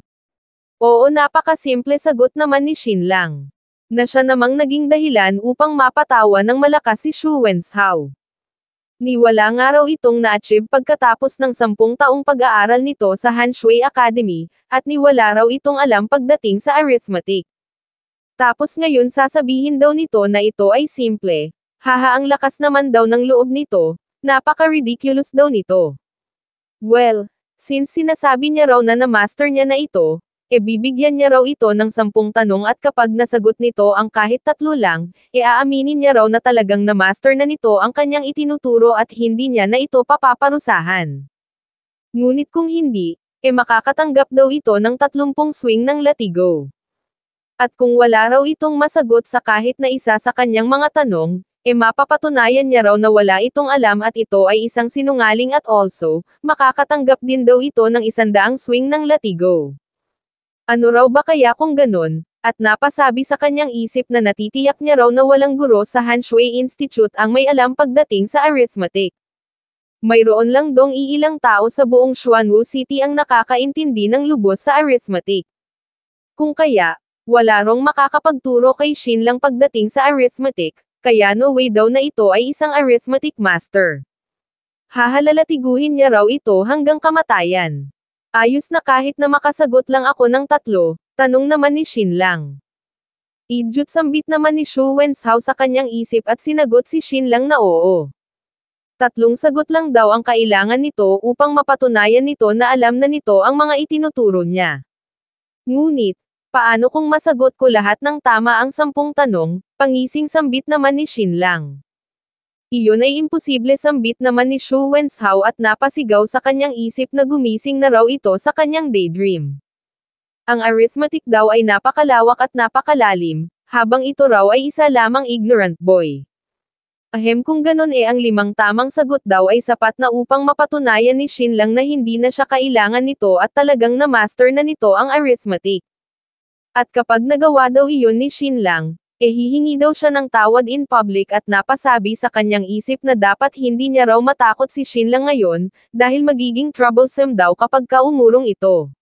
Oo napakasimple sagot naman ni Shin Lang. Na siya namang naging dahilan upang mapatawa ng malakas si Xu Wenshao. Niwala nga raw itong na-achieve pagkatapos ng sampung taong pag-aaral nito sa Hanshui Academy, at niwala raw itong alam pagdating sa arithmetic. Tapos ngayon sasabihin daw nito na ito ay simple, haha ang lakas naman daw ng loob nito, napaka-ridiculous daw nito. Well, since sinasabi niya raw na na-master niya na ito, E bibigyan niya raw ito ng sampung tanong at kapag nasagot nito ang kahit tatlo lang, e aaminin niya raw na talagang na-master na nito ang kanyang itinuturo at hindi niya na ito papaparusahan. Ngunit kung hindi, e makakatanggap daw ito ng 30 swing ng latigo. At kung wala raw itong masagot sa kahit na isa sa kanyang mga tanong, e mapapatunayan niya raw na wala itong alam at ito ay isang sinungaling at also, makakatanggap din daw ito ng isandaang swing ng latigo. Ano raw ba kaya kung ganun? At napasabi sa kanyang isip na natitiyak niya raw na walang guro sa Hanshui Institute ang may alam pagdating sa arithmetic. Mayroon lang dong iilang tao sa buong Xuanwu City ang nakakaintindi ng lubos sa arithmetic. Kung kaya, wala rong makakapagturo kay Shin lang pagdating sa arithmetic, kaya no way daw na ito ay isang arithmetic master. Hahalalatiguhin niya raw ito hanggang kamatayan. Ayos na kahit na makasagot lang ako ng tatlo, tanong naman ni Shin lang. Idiot sambit naman ni Shu Wenshao sa kanyang isip at sinagot si Shin lang na oo. Tatlong sagot lang daw ang kailangan nito upang mapatunayan nito na alam na nito ang mga itinuturo niya. Ngunit, paano kung masagot ko lahat ng tama ang sampung tanong, pangising sambit naman ni Shin lang. Iyon ay imposible sambit naman ni Shu Wenshao at napasigaw sa kanyang isip na gumising na raw ito sa kanyang daydream. Ang arithmetic daw ay napakalawak at napakalalim, habang ito raw ay isa lamang ignorant boy. Ahem kung ganun eh ang limang tamang sagot daw ay sapat na upang mapatunayan ni Shin lang na hindi na siya kailangan nito at talagang na-master na nito ang arithmetic. At kapag nagawa daw iyon ni Shin lang, eh hihingi daw siya ng tawad in public at napasabi sa kanyang isip na dapat hindi niya raw matakot si Shinla ngayon, dahil magiging troublesome daw kapag kaumurong ito.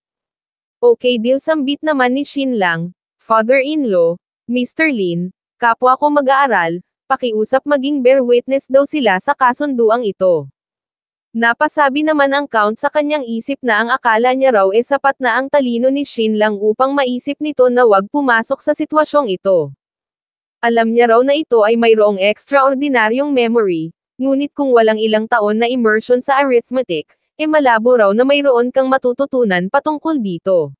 Okay deal sambit naman ni Shinlang, father-in-law, Mr. Lin, kapwa ko mag-aaral, pakiusap maging bear witness daw sila sa kasunduang ito. Napasabi naman ang count sa kanyang isip na ang akala niya raw e sapat na ang talino ni Shin lang upang maisip nito na wag pumasok sa sitwasyong ito. Alam niya raw na ito ay mayroong extraordinaryong memory, ngunit kung walang ilang taon na immersion sa arithmetic, e malabo raw na mayroon kang matututunan patungkol dito.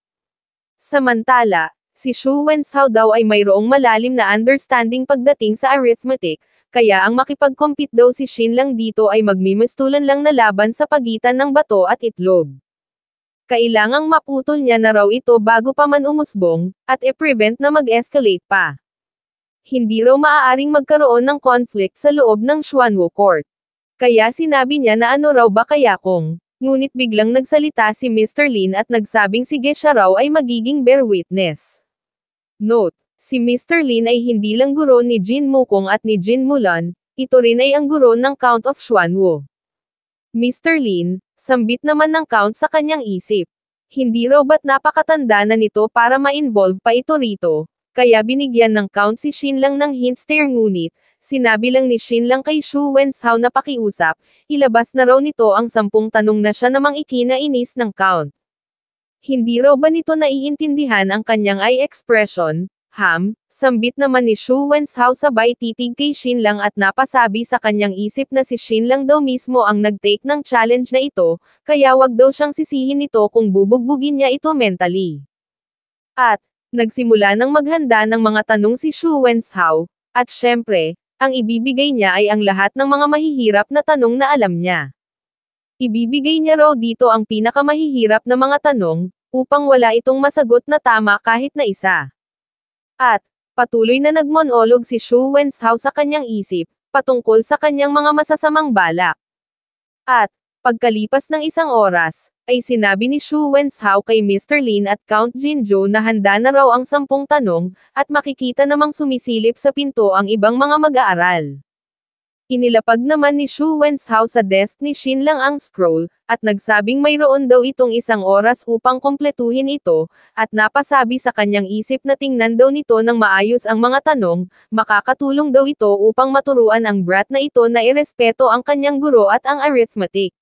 Samantala, si Xu Wenshao daw ay mayroong malalim na understanding pagdating sa arithmetic, kaya ang makipag-compete daw si Shin lang dito ay magmimistulan lang na laban sa pagitan ng bato at itlog kailangang maputol niya na raw ito bago pa man umusbong, at e prevent na mag-escalate pa hindi raw maaaring magkaroon ng conflict sa loob ng Xuanwu Court. Kaya sinabi niya na ano raw ba kaya kung, ngunit biglang nagsalita si Mr. Lin at nagsabing si siya raw ay magiging bear witness. Note, si Mr. Lin ay hindi lang guro ni Jin Mukong at ni Jin Mulan, ito rin ay ang guro ng Count of Xuanwu. Mr. Lin, sambit naman ng Count sa kanyang isip. Hindi raw ba't napakatanda na nito para ma-involve pa ito rito, kaya binigyan ng count si Shin lang ng hinster ngunit, sinabi lang ni Shin lang kay Shu Wenshao na pakiusap, ilabas na raw nito ang sampung tanong na siya namang ikinainis ng count. Hindi raw ba nito naiintindihan ang kanyang eye expression, ham, sambit naman ni Shu Wenshao sabay titig kay Shin lang at napasabi sa kanyang isip na si Shin lang daw mismo ang nagtake ng challenge na ito, kaya wag daw siyang sisihin nito kung bubugbugin niya ito mentally. At, Nagsimula ng maghanda ng mga tanong si Xu Wenshao, at syempre, ang ibibigay niya ay ang lahat ng mga mahihirap na tanong na alam niya. Ibibigay niya raw dito ang pinakamahihirap na mga tanong, upang wala itong masagot na tama kahit na isa. At, patuloy na nagmonolog si Xu Wenshao sa kanyang isip, patungkol sa kanyang mga masasamang balak. At, Pagkalipas ng isang oras, ay sinabi ni Xu Wenshao kay Mr. Lin at Count Jinjo na handa na raw ang sampung tanong, at makikita namang sumisilip sa pinto ang ibang mga mag-aaral. Inilapag naman ni Xu Wenshao sa desk ni Shin lang ang scroll, at nagsabing mayroon daw itong isang oras upang kompletuhin ito, at napasabi sa kanyang isip na tingnan daw nito ng maayos ang mga tanong, makakatulong daw ito upang maturuan ang brat na ito na irespeto ang kanyang guro at ang arithmetic.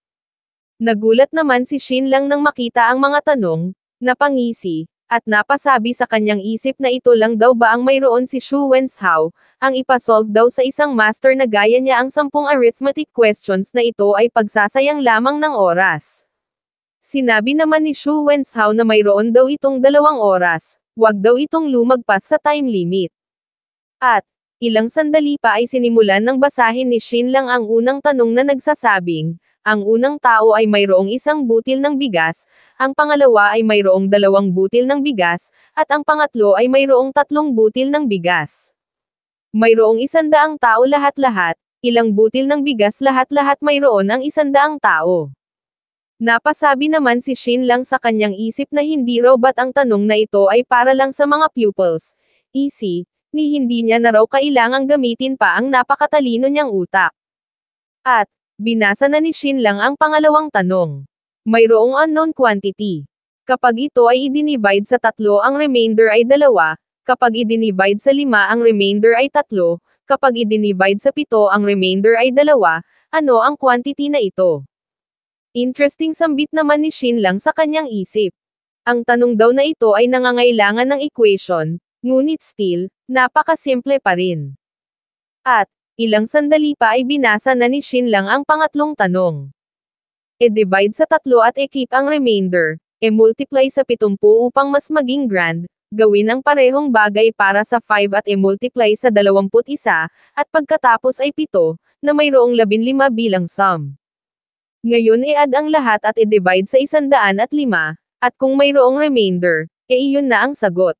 Nagulat naman si Shin lang nang makita ang mga tanong, napangisi, at napasabi sa kanyang isip na ito lang daw ba ang mayroon si Xu Wenshao, ang ipasolve daw sa isang master na gaya niya ang sampung arithmetic questions na ito ay pagsasayang lamang ng oras. Sinabi naman ni Xu Wenshao na mayroon daw itong dalawang oras, wag daw itong lumagpas sa time limit. At, ilang sandali pa ay sinimulan ng basahin ni Shin lang ang unang tanong na nagsasabing, ang unang tao ay mayroong isang butil ng bigas, ang pangalawa ay mayroong dalawang butil ng bigas, at ang pangatlo ay mayroong tatlong butil ng bigas. Mayroong isandaang tao lahat-lahat, ilang butil ng bigas lahat-lahat mayroon ang isandaang tao. Napasabi naman si Shin lang sa kanyang isip na hindi robot ang tanong na ito ay para lang sa mga pupils, easy, ni hindi niya na raw kailangang gamitin pa ang napakatalino niyang utak. At, Binasa na ni Shin lang ang pangalawang tanong. Mayroong unknown quantity. Kapag ito ay idinivide sa tatlo ang remainder ay dalawa, kapag idinivide sa lima ang remainder ay tatlo, kapag idinivide sa pito ang remainder ay dalawa, ano ang quantity na ito? Interesting sambit naman ni Shin lang sa kanyang isip. Ang tanong daw na ito ay nangangailangan ng equation, ngunit still, napakasimple pa rin. At, Ilang sandali pa ay binasa na ni Shin lang ang pangatlong tanong. E-divide sa tatlo at e ang remainder, e-multiply sa 70 upang mas maging grand, gawin ang parehong bagay para sa 5 at e-multiply sa 21, at pagkatapos ay 7, na mayroong 15 bilang sum. Ngayon i-add e ang lahat at e divide sa 105, at kung mayroong remainder, e iyon na ang sagot.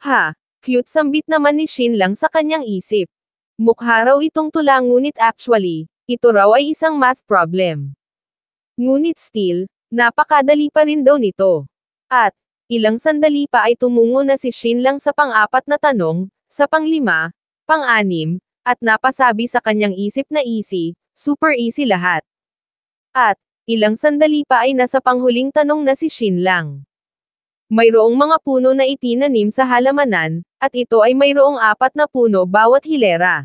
Ha, cute sambit naman ni Shin lang sa kanyang isip. Mukha raw itong tula ngunit actually, ito raw ay isang math problem. Ngunit still, napakadali pa rin daw nito. At, ilang sandali pa ay tumungo na si Shin lang sa pang-apat na tanong, sa pang-lima, pang-anim, at napasabi sa kanyang isip na easy, super easy lahat. At, ilang sandali pa ay nasa panghuling tanong na si Shin lang. Mayroong mga puno na itinanim sa halamanan, at ito ay mayroong apat na puno bawat hilera.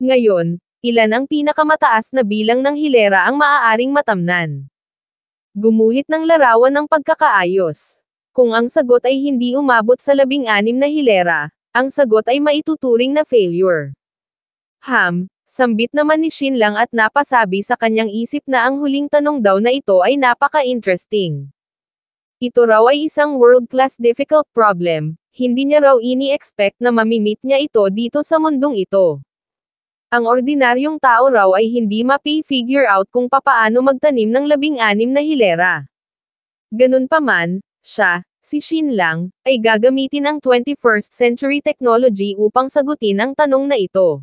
Ngayon, ilan ang pinakamataas na bilang ng hilera ang maaaring matamnan? Gumuhit ng larawan ng pagkakaayos. Kung ang sagot ay hindi umabot sa labing anim na hilera, ang sagot ay maituturing na failure. Ham, sambit naman ni Shin lang at napasabi sa kanyang isip na ang huling tanong daw na ito ay napaka-interesting. Ito raw ay isang world-class difficult problem, hindi niya raw ini-expect na mamimit niya ito dito sa mundong ito. Ang ordinaryong tao raw ay hindi mapi-figure out kung papaano magtanim ng labing-anim na hilera. Ganun pa man, siya, si Shin Lang, ay gagamitin ang 21st century technology upang sagutin ang tanong na ito.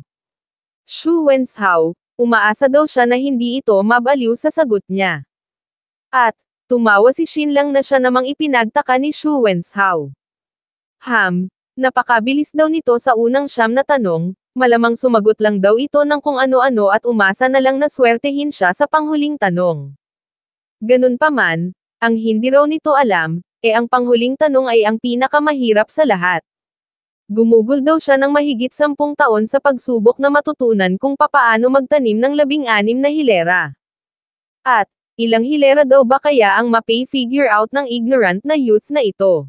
Xu Wenshao, umaasa daw siya na hindi ito mabaliw sa sagot niya. At, Tumawa si Shin lang na siya namang ipinagtaka ni Xu Wenshao. Ham, napakabilis daw nito sa unang siyam na tanong, malamang sumagot lang daw ito ng kung ano-ano at umasa na lang na swertehin siya sa panghuling tanong. Ganun pa man, ang hindi raw nito alam, e ang panghuling tanong ay ang pinakamahirap sa lahat. Gumugol daw siya ng mahigit sampung taon sa pagsubok na matutunan kung papaano magtanim ng labing-anim na hilera. At, Ilang hilera daw ba kaya ang mapay-figure out ng ignorant na youth na ito?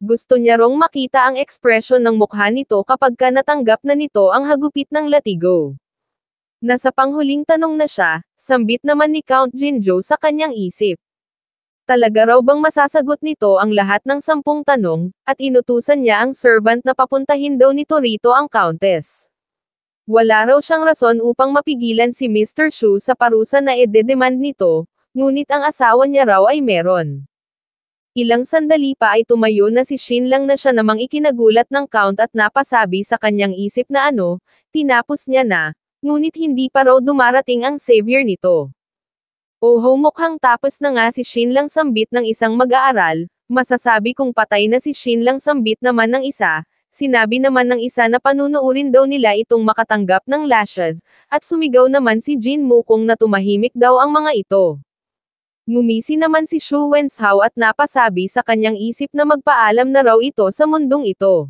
Gusto niya rong makita ang ekspresyon ng mukha nito kapag ka natanggap na nito ang hagupit ng latigo. Nasa panghuling tanong na siya, sambit naman ni Count Jinjo sa kanyang isip. Talaga raw bang masasagot nito ang lahat ng sampung tanong, at inutusan niya ang servant na papuntahin daw nito rito ang countess. Wala raw siyang rason upang mapigilan si Mr. Chu sa parusa na ededemand nito, ngunit ang asawa niya raw ay meron. Ilang sandali pa ay tumayo na si Shin lang na siya namang ikinagulat ng count at napasabi sa kanyang isip na ano, tinapos niya na, ngunit hindi pa raw dumarating ang savior nito. Oho mukhang tapos na nga si Shin lang sambit ng isang mag-aaral, masasabi kong patay na si Shin lang sambit naman ng isa, Sinabi naman ng isa na panunuurin daw nila itong makatanggap ng lashes, at sumigaw naman si Jin Mukong na tumahimik daw ang mga ito. Ngumisi naman si Shu Wenshao at napasabi sa kanyang isip na magpaalam na raw ito sa mundong ito.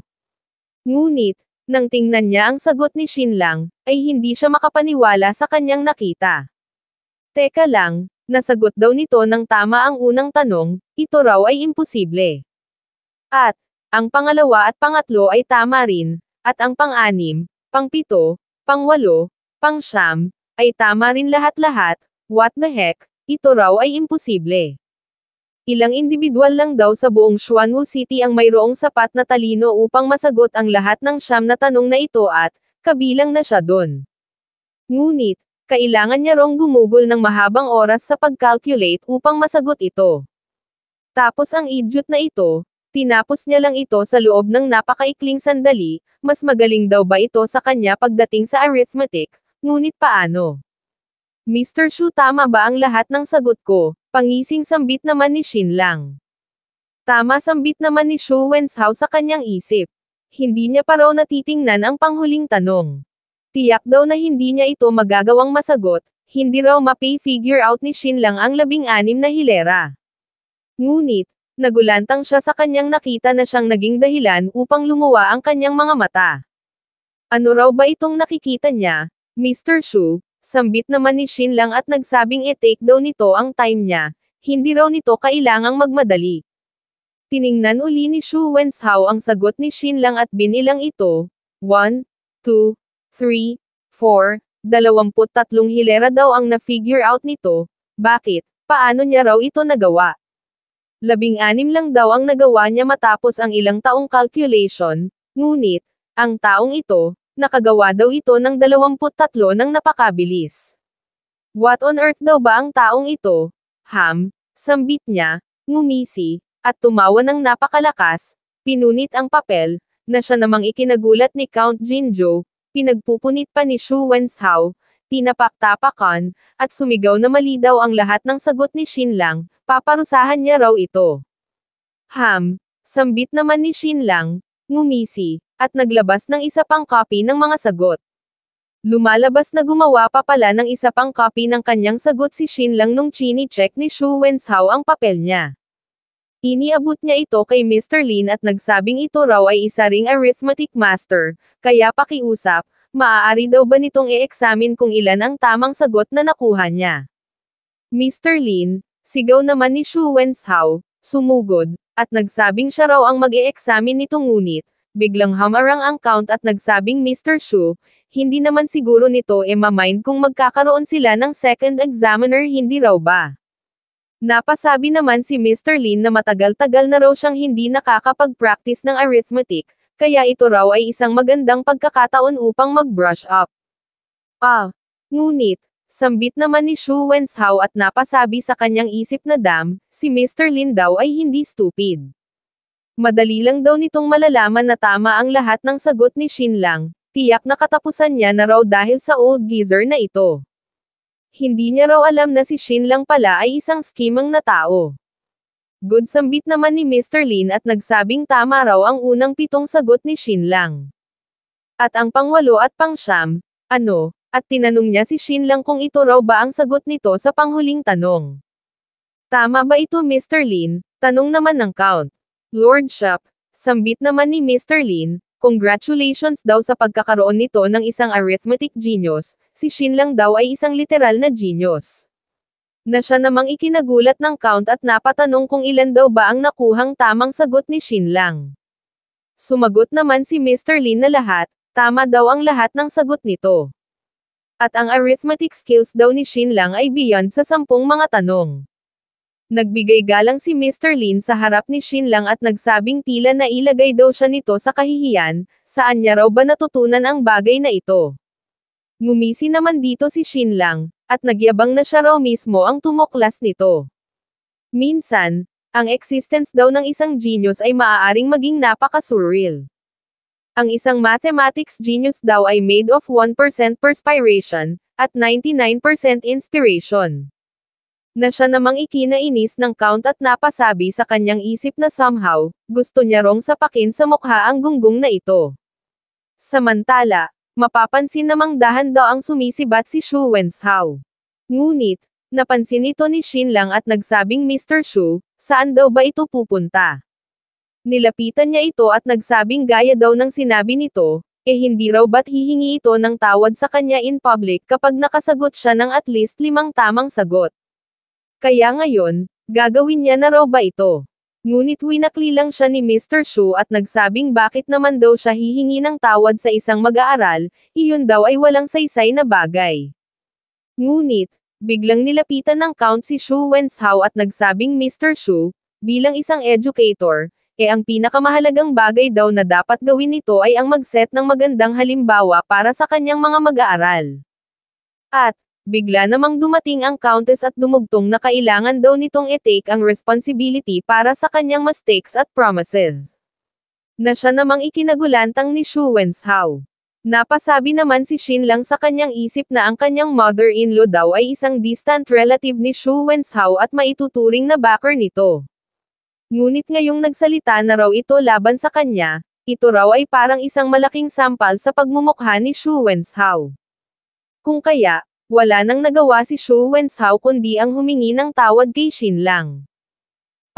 Ngunit, nang tingnan niya ang sagot ni Shin Lang, ay hindi siya makapaniwala sa kanyang nakita. Teka lang, nasagot daw nito ng tama ang unang tanong, ito raw ay imposible. At, ang pangalawa at pangatlo ay tama rin, at ang pang-anim, pang-pito, pang-walo, pang-siyam, ay tama rin lahat-lahat, what the heck, ito raw ay imposible. Ilang individual lang daw sa buong Xuanwu City ang mayroong sapat na talino upang masagot ang lahat ng siyam na tanong na ito at, kabilang na siya doon. Ngunit, kailangan niya rong gumugol ng mahabang oras sa pag-calculate upang masagot ito. Tapos ang idiot na ito, Tinapos niya lang ito sa loob ng napakaikling sandali, mas magaling daw ba ito sa kanya pagdating sa arithmetic, ngunit paano? Mr. Shu tama ba ang lahat ng sagot ko? Pangising sambit naman ni Shin Lang. Tama sambit naman ni Shu Wenshao sa kanyang isip. Hindi niya pa raw natitingnan ang panghuling tanong. Tiyak daw na hindi niya ito magagawang masagot, hindi raw mapay figure out ni Shin Lang ang labing-anim na hilera. Ngunit, nagulantang siya sa kanyang nakita na siyang naging dahilan upang lumuwa ang kanyang mga mata. Ano raw ba itong nakikita niya, Mr. Shu? Sambit naman ni Shin lang at nagsabing e-take daw nito ang time niya, hindi raw nito kailangang magmadali. Tiningnan uli ni Shu Wenshao ang sagot ni Shin lang at binilang ito, 1, 2, 3, 4, 23 hilera daw ang na-figure out nito, bakit, paano niya raw ito nagawa? Labing-anim lang daw ang nagawa niya matapos ang ilang taong calculation, ngunit, ang taong ito, nakagawa daw ito ng 23 ng napakabilis. What on earth daw ba ang taong ito? Ham, sambit niya, ngumisi, at tumawa ng napakalakas, pinunit ang papel, na siya namang ikinagulat ni Count Jinjo, pinagpupunit pa ni Xu Wenshao, tinapak at sumigaw na mali daw ang lahat ng sagot ni Shin Lang, paparusahan niya raw ito. Ham, sambit naman ni Shin Lang, ngumisi, at naglabas ng isa pang copy ng mga sagot. Lumalabas na gumawa pa pala ng isa pang copy ng kanyang sagot si Shin Lang nung chini-check ni Shu Wenshao ang papel niya. Iniabot niya ito kay Mr. Lin at nagsabing ito raw ay isa ring arithmetic master, kaya pakiusap, Maaari daw ba nitong i-examine kung ilan ang tamang sagot na nakuha niya? Mr. Lin, sigaw naman ni Xu Wenshao, sumugod, at nagsabing siya raw ang mag examine nito ngunit, biglang hamarang ang count at nagsabing Mr. Xu, hindi naman siguro nito e mamind kung magkakaroon sila ng second examiner hindi raw ba. Napasabi naman si Mr. Lin na matagal-tagal na raw siyang hindi nakakapag-practice ng arithmetic, kaya ito raw ay isang magandang pagkakataon upang mag-brush up. Ah. Ngunit, sambit naman ni Shu Wenshao at napasabi sa kanyang isip na dam, si Mr. Lin daw ay hindi stupid. Madali lang daw nitong malalaman na tama ang lahat ng sagot ni Shin Lang, tiyak na katapusan niya na raw dahil sa old geezer na ito. Hindi niya raw alam na si Shin Lang pala ay isang skimang na tao. Good sambit naman ni Mr. Lin at nagsabing tama raw ang unang pitong sagot ni Shin Lang. At ang pangwalo at pangsyam, ano, at tinanong niya si Shin Lang kung ito raw ba ang sagot nito sa panghuling tanong. Tama ba ito Mr. Lin? Tanong naman ng count. Lordship, sambit naman ni Mr. Lin, congratulations daw sa pagkakaroon nito ng isang arithmetic genius, si Shin lang daw ay isang literal na genius na siya namang ikinagulat ng count at napatanong kung ilan daw ba ang nakuhang tamang sagot ni Shin Lang. Sumagot naman si Mr. Lin na lahat, tama daw ang lahat ng sagot nito. At ang arithmetic skills daw ni Shin Lang ay beyond sa sampung mga tanong. Nagbigay galang si Mr. Lin sa harap ni Shin Lang at nagsabing tila na ilagay daw siya nito sa kahihiyan, saan niya raw ba natutunan ang bagay na ito. Ngumisi naman dito si Shin Lang, at nagyabang na siya raw mismo ang tumuklas nito. Minsan, ang existence daw ng isang genius ay maaaring maging napaka-surreal. Ang isang mathematics genius daw ay made of 1% perspiration, at 99% inspiration. Na siya namang ikinainis ng count at napasabi sa kanyang isip na somehow, gusto niya rong sapakin sa mukha ang gunggong na ito. Samantala, mapapansin namang dahan daw ang sumisibat si Xu Wenshao. Ngunit, napansin ito ni Shin lang at nagsabing Mr. Xu, saan daw ba ito pupunta? Nilapitan niya ito at nagsabing gaya daw ng sinabi nito, eh hindi raw ba't hihingi ito ng tawad sa kanya in public kapag nakasagot siya ng at least limang tamang sagot. Kaya ngayon, gagawin niya na raw ba ito? Ngunit winakli lang siya ni Mr. Shu at nagsabing bakit naman daw siya hihingi ng tawad sa isang mag-aaral, iyon daw ay walang saysay na bagay. Ngunit, biglang nilapitan ng count si Shu Wenshao at nagsabing Mr. Shu, bilang isang educator, eh ang pinakamahalagang bagay daw na dapat gawin nito ay ang mag-set ng magandang halimbawa para sa kanyang mga mag-aaral. At, bigla namang dumating ang countess at dumugtong na kailangan daw nitong i-take ang responsibility para sa kanyang mistakes at promises. Na siya namang ikinagulantang ni Xu Wenshao. Napasabi naman si Shin lang sa kanyang isip na ang kanyang mother-in-law daw ay isang distant relative ni Xu Wenshao at maituturing na backer nito. Ngunit ngayong nagsalita na raw ito laban sa kanya, ito raw ay parang isang malaking sampal sa pagmumukha ni Xu Wenshao. Kung kaya, wala nang nagawa si Shu Wenshao kundi ang humingi ng tawad kay Shin Lang.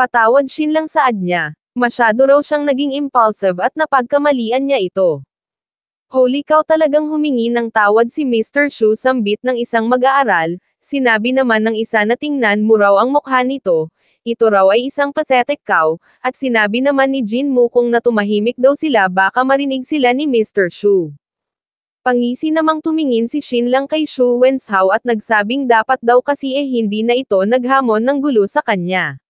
Patawad Shin Lang saad niya. Masyado raw siyang naging impulsive at napagkamalian niya ito. Holy cow talagang humingi ng tawad si Mr. Shu sambit ng isang mag-aaral, sinabi naman ng isa na tingnan mo raw ang mukha nito, ito raw ay isang pathetic cow, at sinabi naman ni Jin Mu kung natumahimik daw sila baka marinig sila ni Mr. Shu. Pangisi namang tumingin si Shin lang kay Shu Wenshao at nagsabing dapat daw kasi eh hindi na ito naghamon ng gulo sa kanya.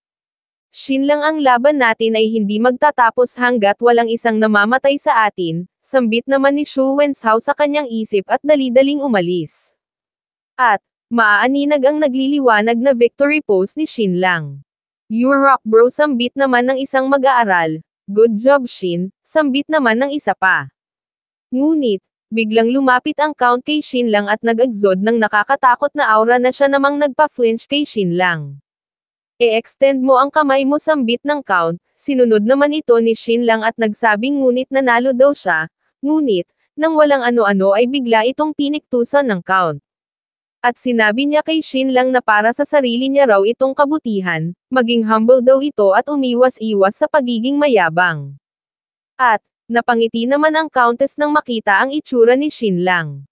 Shin lang ang laban natin ay hindi magtatapos hanggat walang isang namamatay sa atin, sambit naman ni Shu Wenshao sa kanyang isip at dalidaling umalis. At, maaaninag ang nagliliwanag na victory pose ni Shin lang. You rock bro sambit naman ng isang mag-aaral, good job Shin, sambit naman ng isa pa. Ngunit, Biglang lumapit ang count kay Shin lang at nag-exod ng nakakatakot na aura na siya namang nagpa-flinch kay Shin lang. E-extend mo ang kamay mo sambit ng count, sinunod naman ito ni Shin lang at nagsabing ngunit nanalo daw siya, ngunit, nang walang ano-ano ay bigla itong piniktusan ng count. At sinabi niya kay Shin lang na para sa sarili niya raw itong kabutihan, maging humble daw ito at umiwas-iwas sa pagiging mayabang. At, Napangiti naman ang countess nang makita ang itsura ni Shin Lang.